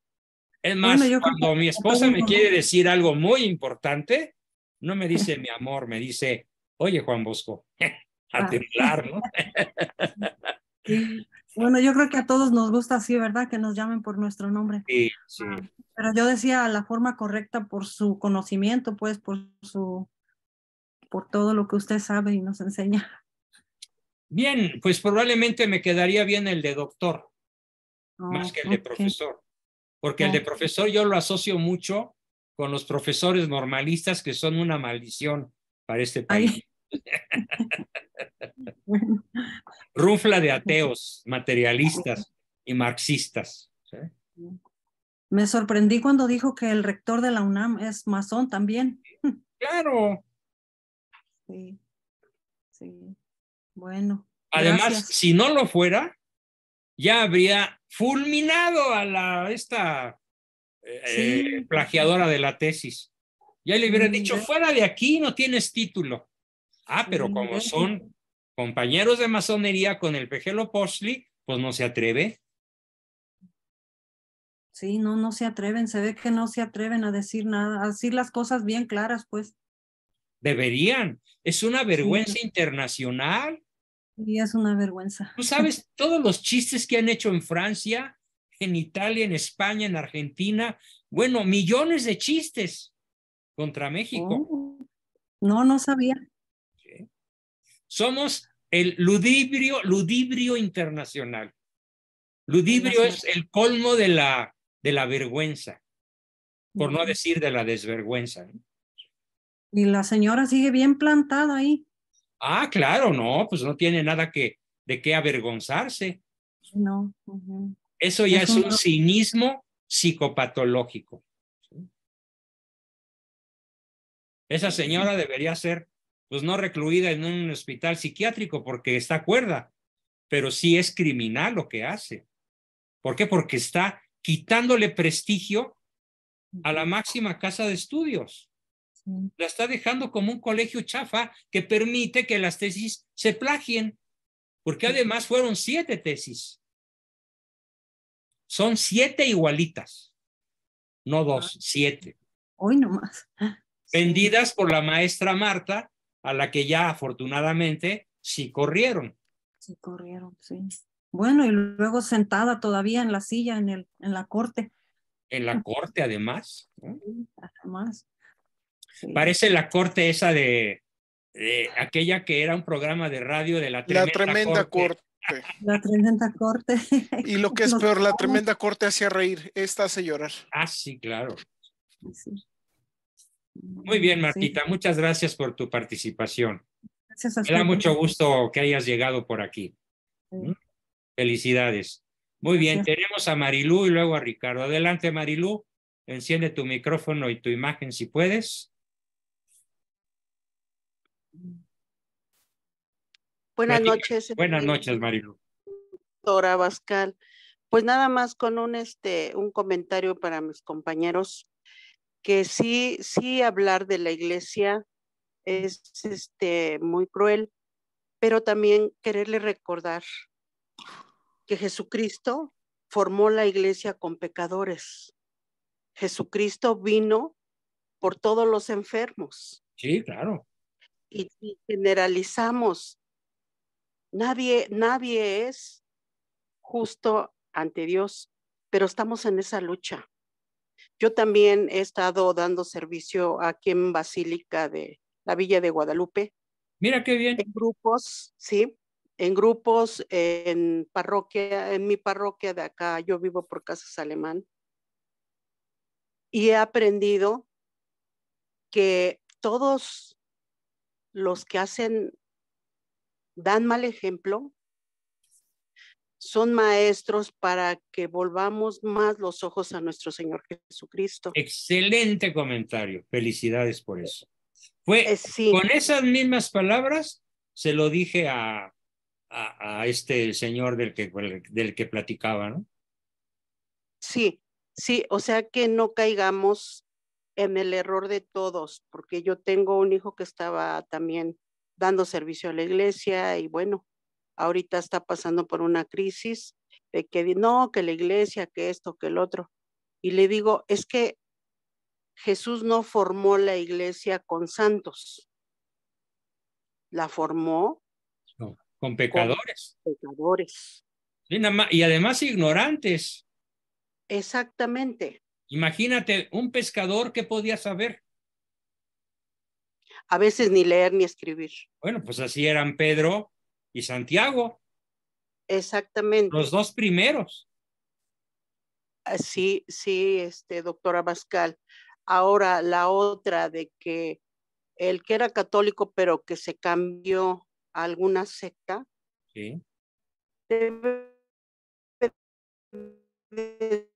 Es más, cuando mi esposa me quiere decir algo muy importante, no me dice [laughs] mi amor, me dice, oye Juan Bosco. [laughs] a ah. ¿no? [laughs] Bueno, yo creo que a todos nos gusta así, ¿verdad? Que nos llamen por nuestro nombre. Sí, sí. Ah, pero yo decía la forma correcta por su conocimiento, pues, por su, por todo lo que usted sabe y nos enseña. Bien, pues probablemente me quedaría bien el de doctor, ah, más que el de profesor, porque el de profesor yo lo asocio mucho con los profesores normalistas que son una maldición para este país. Rufla de ateos, materialistas y marxistas. Me sorprendí cuando dijo que el rector de la UNAM es masón también. Claro. Sí, sí. Bueno. Además, si no lo fuera, ya habría fulminado a la esta eh, eh, plagiadora de la tesis. Ya le hubiera dicho, fuera de aquí, no tienes título. Ah, pero como son compañeros de masonería con el Pejelo Postli, pues no se atreve. Sí, no, no se atreven, se ve que no se atreven a decir nada, a decir las cosas bien claras, pues. Deberían, es una vergüenza internacional. Sí, es una vergüenza. Tú sabes [laughs] todos los chistes que han hecho en Francia, en Italia, en España, en Argentina, bueno, millones de chistes contra México. Oh. no, no sabía. Somos el ludibrio, ludibrio internacional. Ludibrio es el colmo de la, de la vergüenza, por no decir de la desvergüenza. Y la señora sigue bien plantada ahí. Ah, claro, no, pues no tiene nada que, de qué avergonzarse. No. Eso ya es, un cinismo psicopatológico. Esa señora debería ser pues no recluida en un hospital psiquiátrico porque está cuerda, pero sí es criminal lo que hace. ¿Por qué? Porque está quitándole prestigio a la máxima casa de estudios. La está dejando como un colegio chafa que permite que las tesis se plagien, porque además fueron siete tesis. Son siete igualitas, no dos, ah. siete. Hoy nomás. Vendidas por la maestra Marta a la que ya afortunadamente sí corrieron. Sí corrieron, sí. Bueno, y luego sentada todavía en la silla, en, el, en la corte. En la corte, además. además. Parece la corte esa de, de, aquella que era un programa de radio de la tremenda, la tremenda corte. [laughs] La tremenda corte. Y lo que es peor, la tremenda corte hacía reír, esta hace llorar. Ah, sí, claro. Sí. Muy bien, Martita, muchas gracias por tu participación. Gracias a usted. Me da mucho gusto que hayas llegado por aquí. Felicidades. Muy bien, tenemos a Marilú y luego a Ricardo. Adelante, Marilú, enciende tu micrófono y tu imagen si puedes. Buenas noches. Buenas noches, Marilu. Doctora Bascal. Pues nada más con un, este, un comentario para mis compañeros que sí, sí hablar de la iglesia es este, muy cruel, pero también quererle recordar que Jesucristo formó la iglesia con pecadores. Jesucristo vino por todos los enfermos. Sí, claro. Y, generalizamos. Nadie, nadie es justo ante Dios, pero estamos en esa lucha. Yo también he estado dando servicio aquí en Basílica de la Villa de Guadalupe. Mira qué bien. En grupos, sí, en grupos, en parroquia, en mi parroquia de acá, yo vivo por Casas Alemán. Y he aprendido que todos los que hacen, dan mal ejemplo, son maestros para que volvamos más los ojos a nuestro Señor Jesucristo. Excelente comentario. Felicidades por eso. Fue eh, con esas mismas palabras se lo dije a, a, a este señor del que, del que platicaba, ¿no? Sí, sí, o sea que no caigamos en el error de todos, porque yo tengo un hijo que estaba también dando servicio a la iglesia y bueno, ahorita está pasando por una crisis de que no, que la iglesia, que esto, que el otro. Y le digo, es que Jesús no formó la iglesia con santos, la formó con pecadores. Con pecadores. Y además ignorantes. Exactamente. Imagínate un pescador que podía saber. A veces ni leer ni escribir. Bueno, pues así eran Pedro, y Santiago. Exactamente. Los dos primeros. Ah, sí, sí, este, doctora Pascal. Ahora, la otra de que el que era católico, pero que se cambió a alguna secta, debe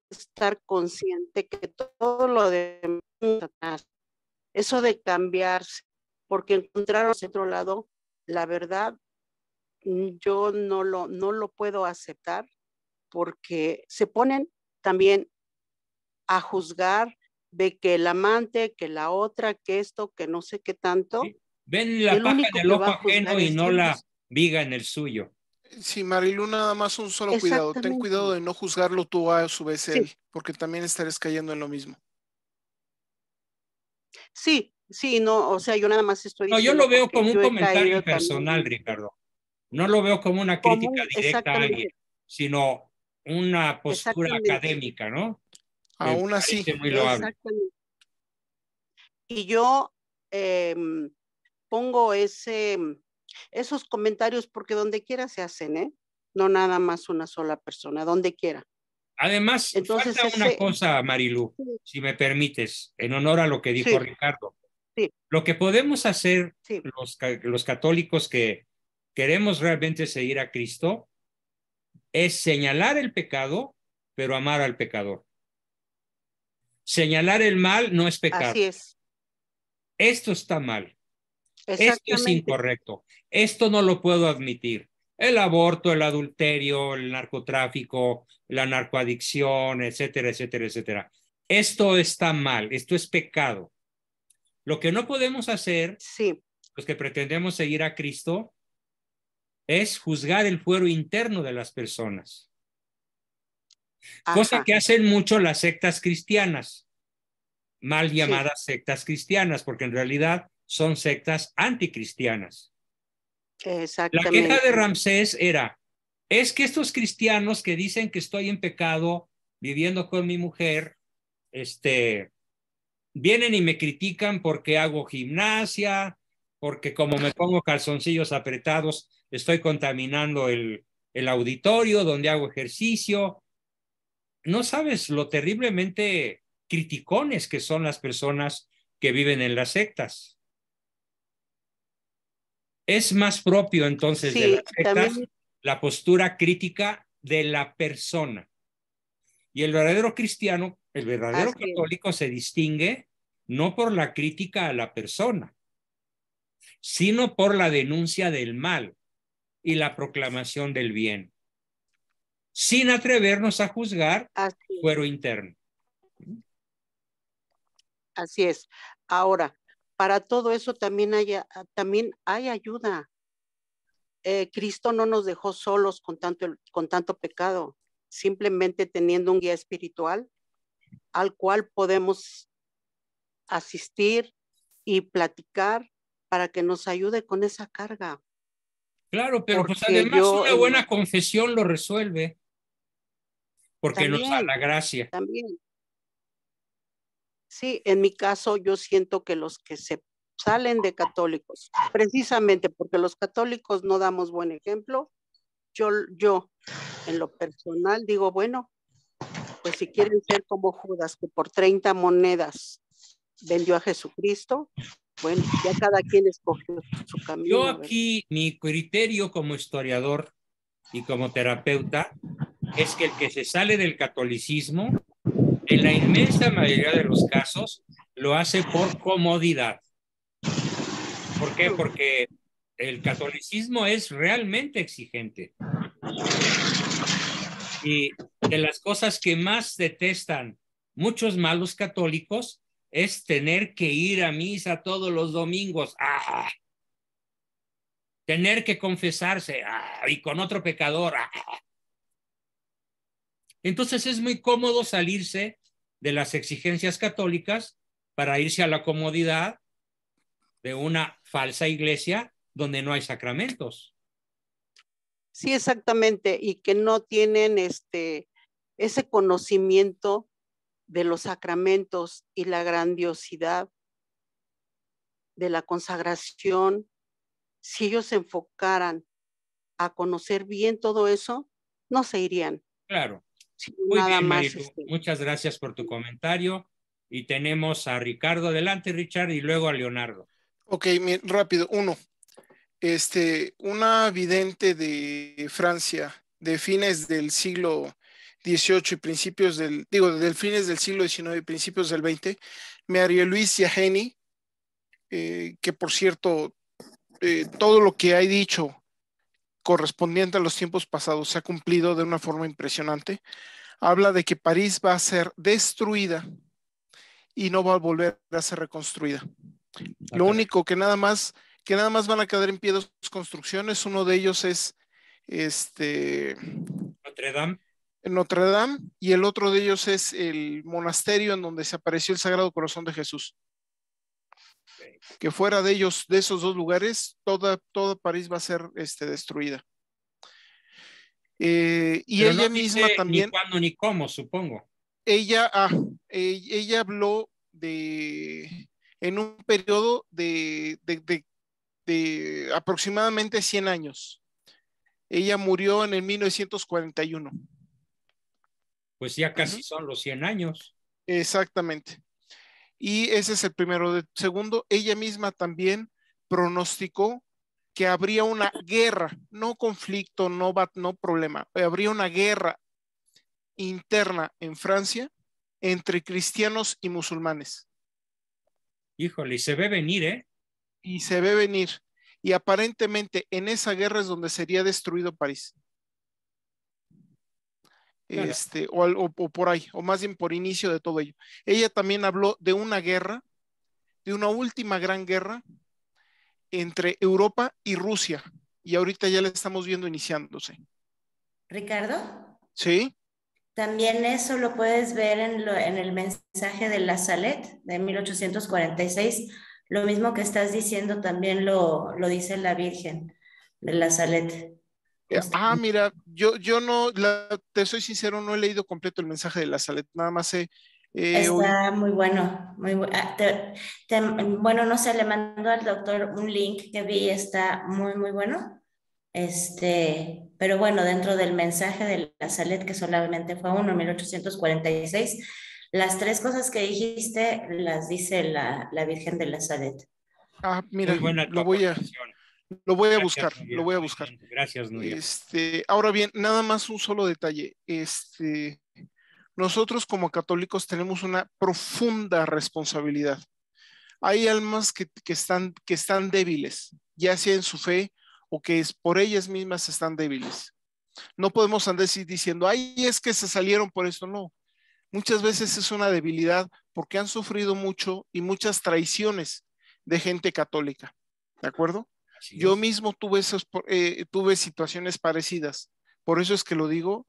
estar consciente que todo lo de eso de cambiarse, porque encontraron otro lado la verdad yo no lo, no lo puedo aceptar porque se ponen también a juzgar de que el amante, que la otra, que esto, que no sé qué tanto. Ven la paja del ojo ajeno y no la viga en el suyo. Sí, Marilu, nada más un solo cuidado. Ten cuidado de no juzgarlo tú a su vez él, porque también estarás cayendo en lo mismo. Sí, sí, no, o sea, yo nada más estoy. No, yo lo veo como un comentario personal, Ricardo. No lo veo como una crítica directa a alguien, sino una postura académica, ¿no? Aún así. exactamente. Y yo em, pongo ese, esos comentarios porque donde quiera se hacen, ¿eh? No nada más una sola persona, donde quiera. Además, falta una cosa, Marilu, si me permites, en honor a lo que dijo Ricardo. Lo que podemos hacer los católicos que queremos realmente seguir a Cristo, es señalar el pecado, pero amar al pecador. Señalar el mal no es pecado. Esto está mal. Esto es incorrecto. Esto no lo puedo admitir. El aborto, el adulterio, el narcotráfico, la narcoadicción, etcétera, etcétera, etcétera. Esto está mal. Esto es pecado. Lo que no podemos hacer, sí. los que pretendemos seguir a Cristo, es juzgar el fuero interno de las personas. Cosa que hacen mucho las sectas cristianas, mal llamadas sectas cristianas, porque en realidad son sectas anticristianas. La queja de Ramsés era, es que estos cristianos que dicen que estoy en pecado viviendo con mi mujer, este, vienen y me critican porque hago gimnasia, porque como me pongo calzoncillos apretados, estoy contaminando el, el auditorio donde hago ejercicio. No sabes lo terriblemente criticones que son las personas que viven en las sectas. Es más propio entonces de las sectas la postura crítica de la persona. Y el verdadero cristiano, el verdadero católico se distingue no por la crítica a la persona, sino por la denuncia del mal y la proclamación del bien, sin atrevernos a juzgar fuero interno. Así es. Ahora, para todo eso también hay, también hay ayuda. Eh, Cristo no nos dejó solos con tanto, con tanto pecado, simplemente teniendo un guía espiritual al cual podemos asistir y platicar para que nos ayude con esa carga. Claro, pero pues además una buena confesión lo resuelve. Porque nos da la gracia. También. Sí, en mi caso yo siento que los que se salen de católicos, precisamente porque los católicos no damos buen ejemplo, yo, yo en lo personal digo, bueno, pues si quieren ser como Judas, que por 30 monedas vendió a Jesucristo, bueno, ya cada quien escogió su camino. Yo aquí, mi criterio como historiador y como terapeuta es que el que se sale del catolicismo, en la inmensa mayoría de los casos, lo hace por comodidad. ¿Por qué? Porque el catolicismo es realmente exigente. Y de las cosas que más detestan muchos malos católicos es tener que ir a misa todos los domingos. Ah. Tener que confesarse ah, y con otro pecador. Ah. Entonces es muy cómodo salirse de las exigencias católicas para irse a la comodidad de una falsa iglesia donde no hay sacramentos. Sí, exactamente, y que no tienen este ese conocimiento de los sacramentos y la grandiosidad de la consagración, si ellos se enfocaran a conocer bien todo eso, no se irían. Claro. Este. Muchas gracias por tu comentario. Y tenemos a Ricardo. Adelante, Richard, y luego a Leonardo. Ok, rápido. Uno. Este, una vidente de Francia de fines del siglo dieciocho y principios del, digo, del fines del siglo XIX y principios del XX, María Luis Yageni, eh, que por cierto, eh, todo lo que ha dicho correspondiente a los tiempos pasados se ha cumplido de una forma impresionante, habla de que París va a ser destruida y no va a volver a ser reconstruida. Lo único que nada más que nada más van a quedar en pie dos construcciones, uno de ellos es este Notre Dame. Notre Dame y el otro de ellos es el monasterio en donde se apareció el Sagrado Corazón de Jesús. Que fuera de ellos, de esos dos lugares, toda, toda París va a ser este, destruida. Eh, y ella misma también. Ni cuándo ni cómo, supongo. Ella, ah, e-, ella habló de. en un periodo de, aproximadamente 100 años. Ella murió en el 1941 pues ya casi son los 100 años. Exactamente. Y ese es el primero. segundo, ella misma también pronosticó que habría una guerra, no conflicto, no, no problema, eh, habría una guerra interna en Francia entre cristianos y musulmanes. Híjole, y se ve venir, ¿eh? Y se ve venir. Y aparentemente en esa guerra es donde sería destruido París. Este, o, por ahí, o más bien por inicio de todo ello. Ella también habló de una guerra, de una última gran guerra entre Europa y Rusia, y ahorita ya la estamos viendo iniciándose. Ricardo. Sí. También eso lo puedes ver en, en, el mensaje de la Salet de 1846. Lo mismo que estás diciendo también lo, lo dice la Virgen de la Salet. Ah, mira, yo, yo no, te soy sincero, no he leído completo el mensaje de la Salet, nada más sé. Está muy bueno, muy bueno. Ah, bueno, no sé, le mando al doctor un link que vi, está muy, muy bueno. Este, pero bueno, dentro del mensaje de la Salet, que solamente fue uno, 1846, las tres cosas que dijiste las dice la, Virgen de la Salet. Ah, mira, lo voy a... Lo voy a buscar, lo voy a buscar. Gracias, Este, ahora bien, nada más un solo detalle. Este, nosotros como católicos tenemos una profunda responsabilidad. Hay almas que, que, están, que están débiles, ya sea en su fe o que es, por ellas mismas están débiles. No podemos andar diciendo, ay, es que se salieron por eso, no. Muchas veces es una debilidad porque han sufrido mucho y muchas traiciones de gente católica. ¿De acuerdo? Yo mismo tuve, esos, eh, tuve situaciones parecidas. Por eso es que lo digo,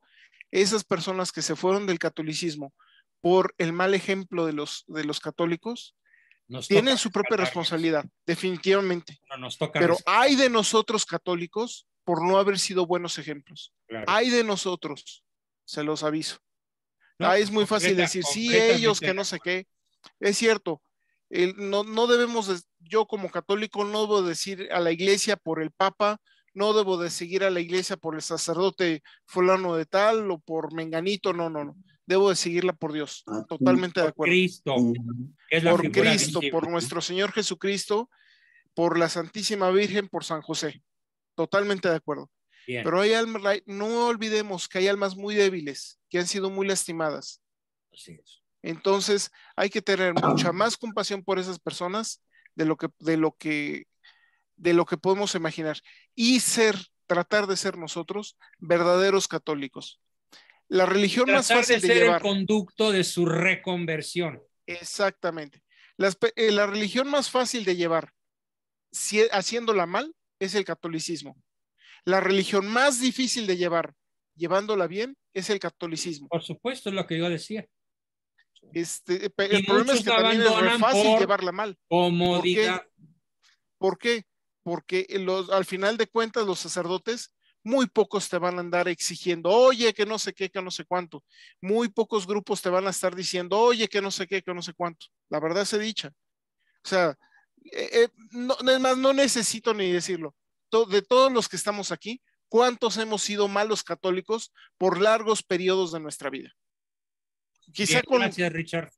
esas personas que se fueron del catolicismo por el mal ejemplo de los, de los católicos, nos tienen su propia responsabilidad, definitivamente. Pero hay de nosotros católicos por no haber sido buenos ejemplos. Hay de nosotros, se los aviso. Ah, es pues muy fácil decir, sí, ellos que no sé qué. Es cierto, no, debemos, yo como católico no debo decir a la iglesia por el Papa, no debo de seguir a la iglesia por el sacerdote fulano de tal o por menganito, no, no, no. Debo de seguirla por Dios, ah, totalmente de acuerdo. Por Cristo, por, Cristo por nuestro Señor Jesucristo, por la Santísima Virgen, por San José, totalmente de acuerdo. Pero hay almas, no olvidemos que hay almas muy débiles, que han sido muy lastimadas. Así es. Entonces, hay que tener mucha más compasión por esas personas de lo que, de lo que, de lo que podemos imaginar y ser, tratar de ser nosotros verdaderos católicos. La religión más fácil de, llevar, el conducto de su reconversión. Exactamente. Eh, la religión más fácil de llevar, haciéndola mal, es el catolicismo. La religión más difícil de llevar, llevándola bien, es el catolicismo. Por supuesto, es lo que yo decía. Este, el problema es que también es muy fácil llevarla mal. ¿Por qué? Porque los, al final de cuentas los sacerdotes muy pocos te van a andar exigiendo, oye, que no sé qué, que no sé cuánto. Muy pocos grupos te van a estar diciendo, oye, que no sé qué, que no sé cuánto. La verdad se dicha. O sea, eh, eh, no necesito ni decirlo. De todos los que estamos aquí, ¿cuántos hemos sido malos católicos por largos periodos de nuestra vida? Gracias, Richard.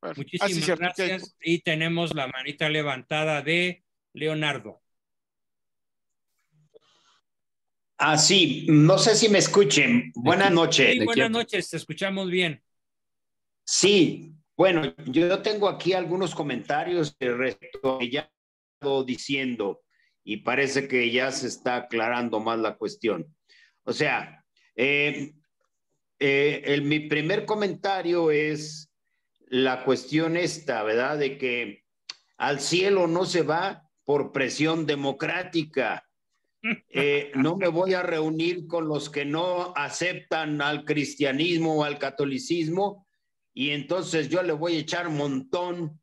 Ah, Muchísimas gracias. Y tenemos la manita levantada de Leonardo. Ah, sí, no sé si me escuchen. Buenas noches. Sí, buenas noches, te escuchamos bien. Sí, bueno, yo tengo aquí algunos comentarios resto que ya diciendo y parece que ya se está aclarando más la cuestión. O sea, eh, eh, mi primer comentario es la cuestión esta, ¿verdad? De que al cielo no se va por presión democrática. Eh, no me voy a reunir con los que no aceptan al cristianismo o al catolicismo y entonces yo le voy a echar montón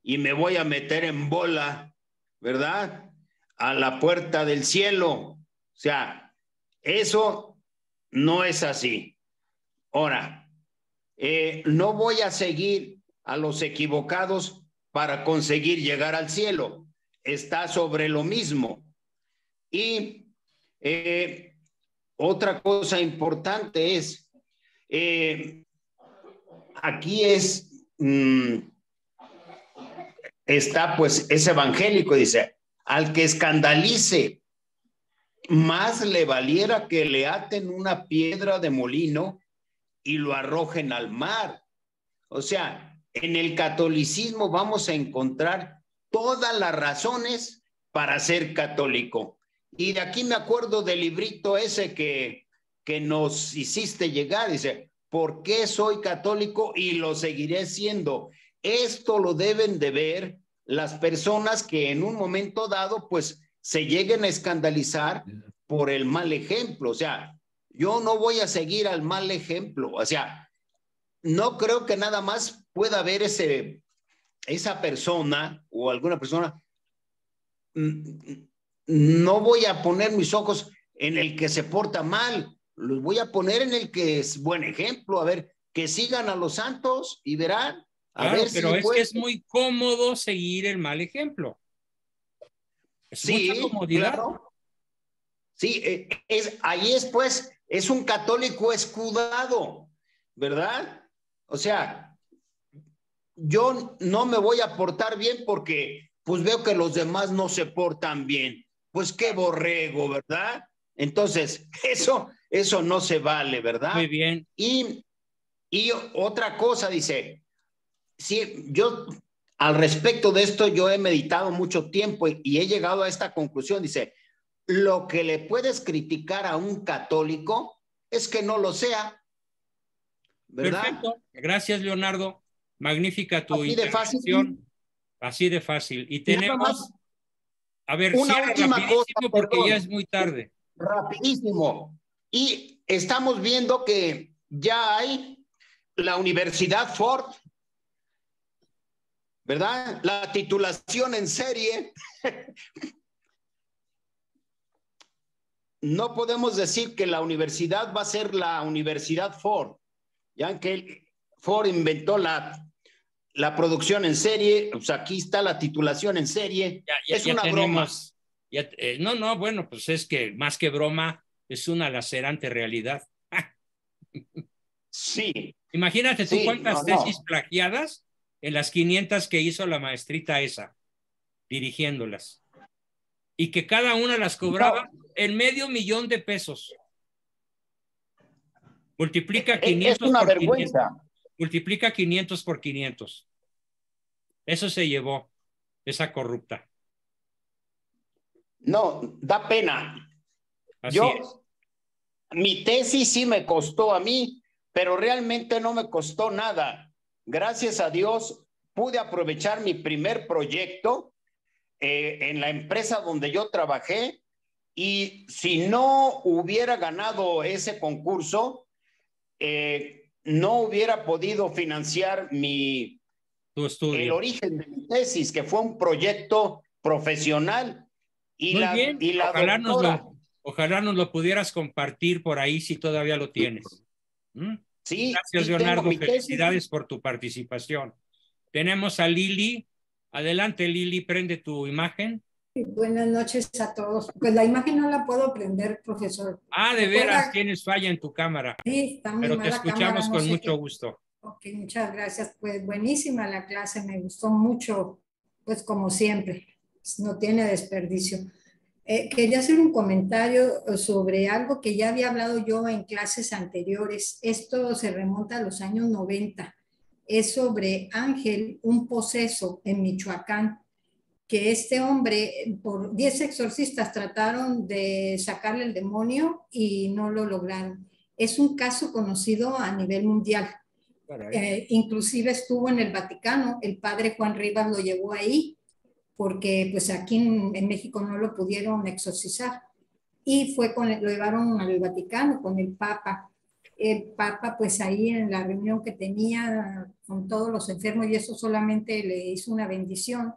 y me voy a meter en bola, ¿verdad? A la puerta del cielo. O sea, eso no es así. Ahora, eh, no voy a seguir a los equivocados para conseguir llegar al cielo. Está sobre lo mismo. Y eh, otra cosa importante es, eh, aquí es, mm, está pues, es evangélico, dice, al que escandalice, más le valiera que le aten una piedra de molino y lo arrojen al mar. O sea, en el catolicismo vamos a encontrar todas las razones para ser católico. Y de aquí me acuerdo del librito ese que, que nos hiciste llegar, dice, ¿por qué soy católico y lo seguiré siendo? Esto lo deben de ver las personas que en un momento dado, pues, se lleguen a escandalizar por el mal ejemplo. O sea, yo no voy a seguir al mal ejemplo. O sea, no creo que nada más pueda haber ese, esa persona o alguna persona. Mm, no voy a poner mis ojos en el que se porta mal, los voy a poner en el que es buen ejemplo. A ver, que sigan a los santos y verán. A ver pero es que es muy cómodo seguir el mal ejemplo. sí, Claro. Sí, eh, es, ahí es pues, es un católico escudado, ¿verdad? O sea, yo no me voy a portar bien porque pues veo que los demás no se portan bien. Pues qué borrego, ¿verdad? Entonces, [laughs] eso, eso no se vale, ¿verdad? Muy bien. Y, otra cosa, dice, sí, yo al respecto de esto, yo he meditado mucho tiempo y he llegado a esta conclusión, dice, lo que le puedes criticar a un católico es que no lo sea. ¿verdad? Gracias, Leonardo. Magnífica tu Así De Así de fácil. Y tenemos. A ver, una última cosa, porque ya es muy tarde. Rapidísimo. Y estamos viendo que ya hay la Universidad Ford, ¿verdad? La titulación en serie [laughs] no podemos decir que la universidad va a ser la universidad Ford, ya que Ford inventó la, la producción en serie, sea, pues aquí está la titulación en serie, es una broma. Eh, no, no, bueno, pues es que más que broma, es una lacerante realidad. sí. Imagínate tú cuántas tesis plagiadas en las 500 que hizo la maestrita esa, dirigiéndolas. Y que cada una las cobraba el medio millón de pesos. Multiplica 500. Es una vergüenza. Multiplica 500 por 500. Eso se llevó, esa corrupta. No, da pena. Yo, mi tesis sí me costó a mí, pero realmente no me costó nada. Gracias a Dios pude aprovechar mi primer proyecto eh, en la empresa donde yo trabajé, y si no hubiera ganado ese concurso, eh, no hubiera podido financiar mi estudio. el origen de mi tesis, que fue un proyecto profesional. Y Y ojalá, nos lo, pudieras compartir por ahí si todavía lo tienes. ¿Mm? Sí, Gracias, Leonardo. Felicidades por tu participación. Tenemos a Lili. Adelante, Lili, prende tu imagen. Buenas noches a todos. Pues la imagen no la puedo prender, profesor. Ah, de veras, tienes falla en tu cámara. Sí, está muy Pero te escuchamos con mucho gusto. Ok, muchas gracias. Pues buenísima la clase, me gustó mucho, pues como siempre, no tiene desperdicio. Eh, quería hacer un comentario eh, sobre algo que ya había hablado yo en clases anteriores. Esto se remonta a los años 90. Es sobre Ángel, un poseso en Michoacán que este hombre, por 10 exorcistas trataron de sacarle el demonio y no lo lograron. Es un caso conocido a nivel mundial. Eh, inclusive estuvo en el Vaticano, el padre Juan Rivas lo llevó ahí, porque pues aquí en, México no lo pudieron exorcizar. Y fue con, lo llevaron al Vaticano con el Papa. El Papa pues ahí en la reunión que tenía con todos los enfermos y eso solamente le hizo una bendición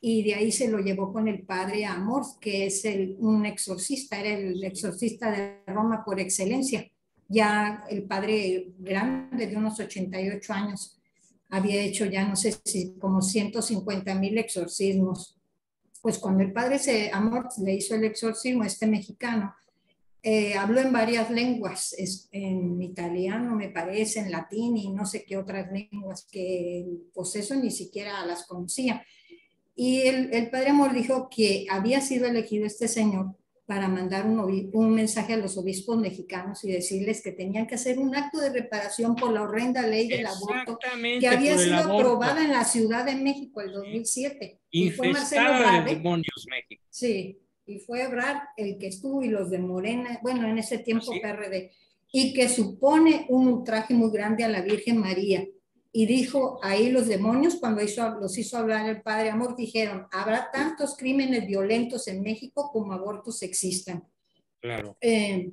y de ahí se lo llevó con el padre Amor, que es el, un exorcista, era el exorcista de Roma por excelencia. Ya el padre grande de unos 88 años había hecho ya no sé si como 150 mil exorcismos. Pues cuando el padre se, Amor le hizo el exorcismo a este mexicano, eh, habló en varias lenguas, en italiano me parece, en latín y no sé qué otras lenguas que pues eso ni siquiera las conocía y el, el padre Amor dijo que había sido elegido este señor para mandar un, un, mensaje a los obispos mexicanos y decirles que tenían que hacer un acto de reparación por la horrenda ley del aborto que había sido aprobada en la Ciudad de México el 2007. Y fue Marcelo de ¿eh? demonios Sí, y fue el que estuvo y los de Morena, bueno, en ese tiempo PRD, y que supone un ultraje muy grande a la Virgen María y dijo ahí los demonios, cuando los hizo hablar el padre Amor, dijeron, habrá tantos crímenes violentos en México como abortos existan. Claro. Eh,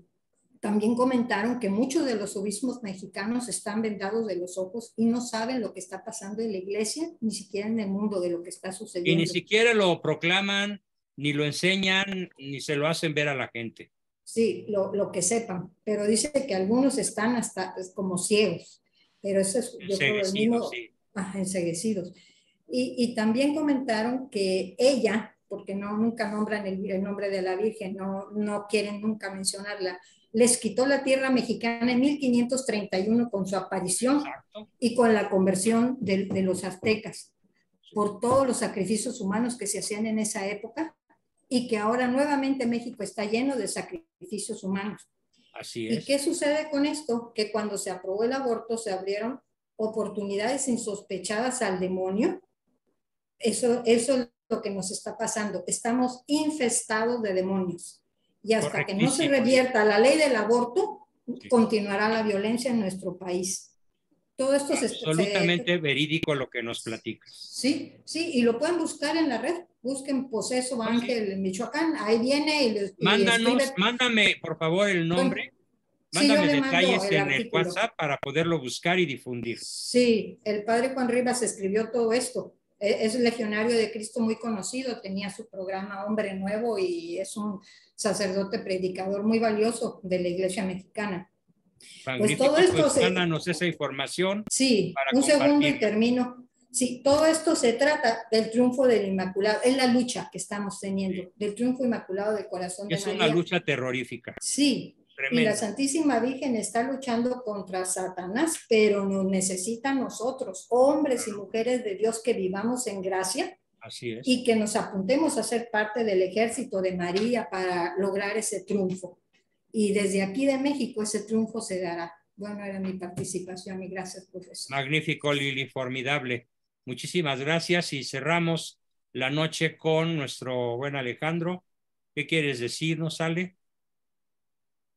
también comentaron que muchos de los obispos mexicanos están vendados de los ojos y no saben lo que está pasando en la iglesia, ni siquiera en el mundo de lo que está sucediendo. Y ni siquiera lo proclaman, ni lo enseñan, ni se lo hacen ver a la gente. Sí, lo que sepan, pero dice que algunos están hasta como ciegos pero eso es yo el enseguecidos. Y, también comentaron que ella, porque no, nunca nombran el, nombre de la Virgen, no, no quieren nunca mencionarla, les quitó la tierra mexicana en 1531 con su aparición y con la conversión de los aztecas, por todos los sacrificios humanos que se hacían en esa época y que ahora nuevamente México está lleno de sacrificios humanos. ¿Y qué sucede con esto? Que cuando se aprobó el aborto se abrieron oportunidades insospechadas al demonio. Eso, eso es lo que nos está pasando. Estamos infestados de demonios. Y hasta que no se revierta la ley del aborto, continuará la violencia en nuestro país. Todo esto es absolutamente verídico lo que nos platicas. Sí, sí, y lo pueden buscar en la red. Busquen Poseso Ángel Michoacán, ahí viene y les Mándanos, mándame por favor el nombre. Mándame detalles en el WhatsApp para poderlo buscar y difundir. Sí, el padre Juan Rivas escribió todo esto. E, es legionario de Cristo muy conocido, tenía su programa Hombre Nuevo y es un sacerdote predicador muy valioso de la Iglesia Mexicana. Pues todo pues, esto se... esa información. Sí, un segundo y termino. Sí, todo esto se trata del triunfo del Inmaculado, es la lucha que estamos teniendo, del triunfo Inmaculado del Corazón de María. Es una lucha terrorífica. Sí, y la Santísima Virgen está luchando contra Satanás, pero nos necesita nosotros, hombres y mujeres de Dios, que vivamos en gracia. Así Y que nos apuntemos a ser parte del ejército de María para lograr ese triunfo y desde aquí de México ese triunfo se dará. Bueno, era mi participación y gracias, profesor. Magnífico, Lili, formidable. Muchísimas gracias y cerramos la noche con nuestro buen Alejandro. ¿Qué quieres decirnos, Ale?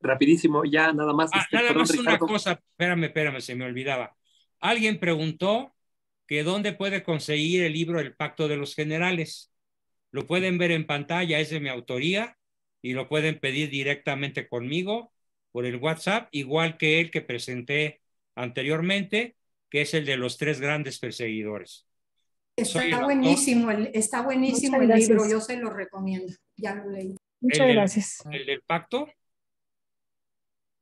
Rapidísimo, ya nada más. Ah, este, nada más una cosa, espérame, espérame, se me olvidaba. Alguien preguntó que dónde puede conseguir el libro El Pacto de los Generales. Lo pueden ver en pantalla, es de mi autoría y lo pueden pedir directamente conmigo por el WhatsApp, igual que el que presenté anteriormente, que es el de los tres grandes perseguidores. Está buenísimo, el, está buenísimo el libro, yo se lo recomiendo, ya lo leí. Muchas gracias. ¿El del pacto?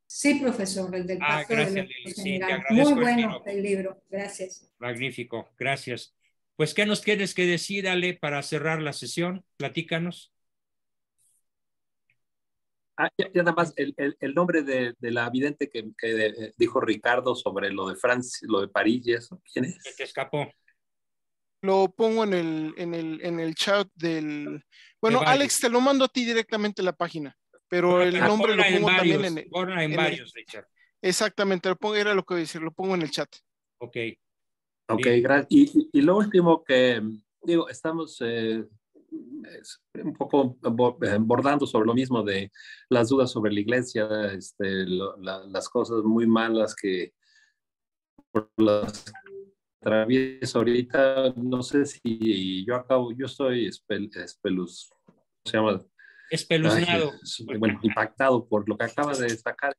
Sí, profesor, el del ah, pacto. Muy bueno el libro. el libro, gracias. Magnífico, gracias. Pues, ¿qué nos tienes que decir, Ale, para cerrar la sesión? Platícanos. Ah, ya, nada más, el, el, nombre de, de, la vidente que, que eh, eh, dijo Ricardo sobre lo de lo de París y eso, ¿quién es? el que escapó. Lo pongo en el, en el, en el chat del... Bueno, Alex, te lo mando a ti directamente la página, pero el nombre lo pongo también en el... en varios, Exactamente, era lo que iba a decir, lo pongo en el chat. Ok. Ok, gracias. Y, y, lo último que digo, estamos eh, un poco eh, bordando sobre lo mismo de las dudas sobre la iglesia, este, las cosas muy malas que por las atravieso ahorita, no sé si yo acabo, yo estoy llama? Espeluznado. bueno, impactado por lo que acaba de destacar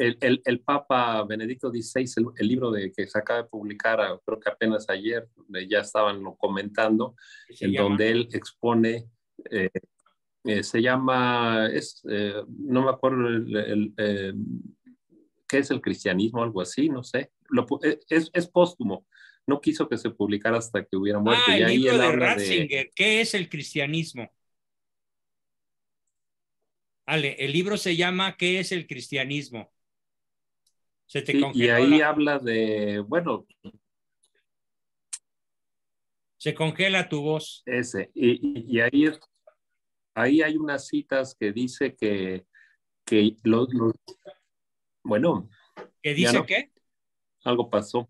el, Papa Benedicto XVI, el, libro de, que se acaba de publicar, ah, creo que apenas ayer, ya estaban lo comentando, en donde él expone, eh, eh, se llama, es, eh, no me acuerdo qué es el cristianismo, algo así, no sé, es, póstumo, no quiso que se publicara hasta que hubiera muerto. Ah, el libro de Ratzinger, ¿qué es el cristianismo? Ale, el libro se llama ¿Qué es el cristianismo? y, ahí habla de, bueno. Se congela tu voz. Ese. Y, ahí, ahí hay unas citas que dice que, que los, Bueno. ¿Que dice qué? Algo pasó.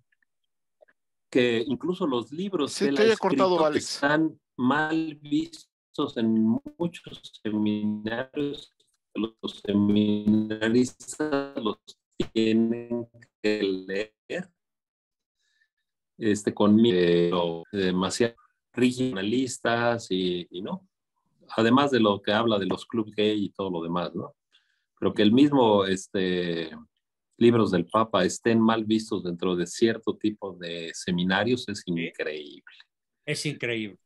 Que incluso los libros que te cortado, están mal vistos en muchos seminarios los seminaristas los tienen que leer este, con demasiado regionalistas y, no. Además de lo que habla de los club gay y todo lo demás, ¿no? Pero que el mismo este, libros del Papa estén mal vistos dentro de cierto tipo de seminarios es increíble. Es increíble.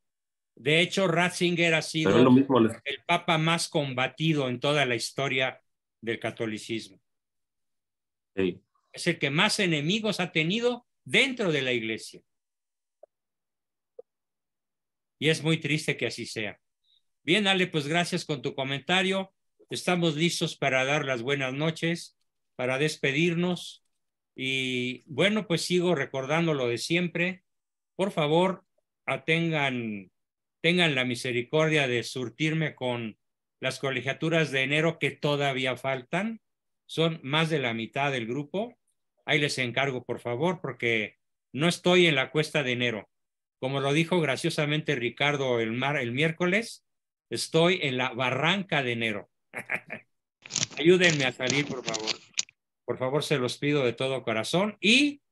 De hecho, Ratzinger ha sido el Papa más combatido en toda la historia del catolicismo. Es el que más enemigos ha tenido dentro de la iglesia. Y es muy triste que así sea. Bien, Ale, pues gracias con tu comentario. Estamos listos para dar las buenas noches, para despedirnos. Y bueno, pues sigo recordando lo de siempre. Por favor, atengan, tengan la misericordia de surtirme con las colegiaturas de enero que todavía faltan son más de la mitad del grupo. Ahí les encargo, por favor, porque no estoy en la cuesta de enero. Como lo dijo graciosamente Ricardo el, mar, el miércoles, estoy en la barranca de enero. [laughs] Ayúdenme a salir, por favor. Por favor, se los pido de todo corazón. Y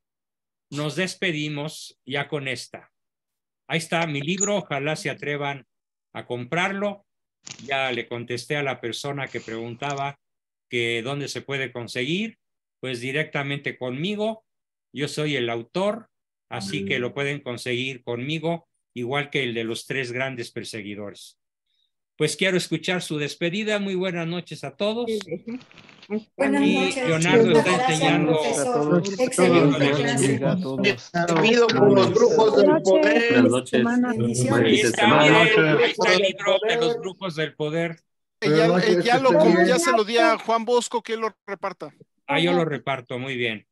nos despedimos ya con esta. Ahí está mi libro, ojalá se atrevan a comprarlo. Ya le contesté a la persona que preguntaba que dónde se puede conseguir, pues directamente conmigo. Yo soy el autor, así que mm. lo pueden conseguir conmigo, igual que el de los tres grandes perseguidores. Pues quiero escuchar su despedida. Muy buenas noches a todos. Buenas y Leonardo está enseñando. los grupos del poder. Buenas noches. Eh, ya, eh, ya, se lo di a Juan Bosco que lo reparta. Ah, yo lo reparto, muy bien.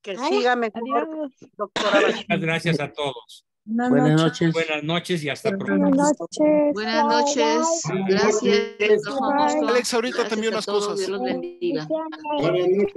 Que siga mejor, doctora. Muchas gracias a todos. Buenas, noches. Buenas noches y hasta pronto. Buenas noches. Buenas noches. Gracias. Alex, ahorita también unas cosas.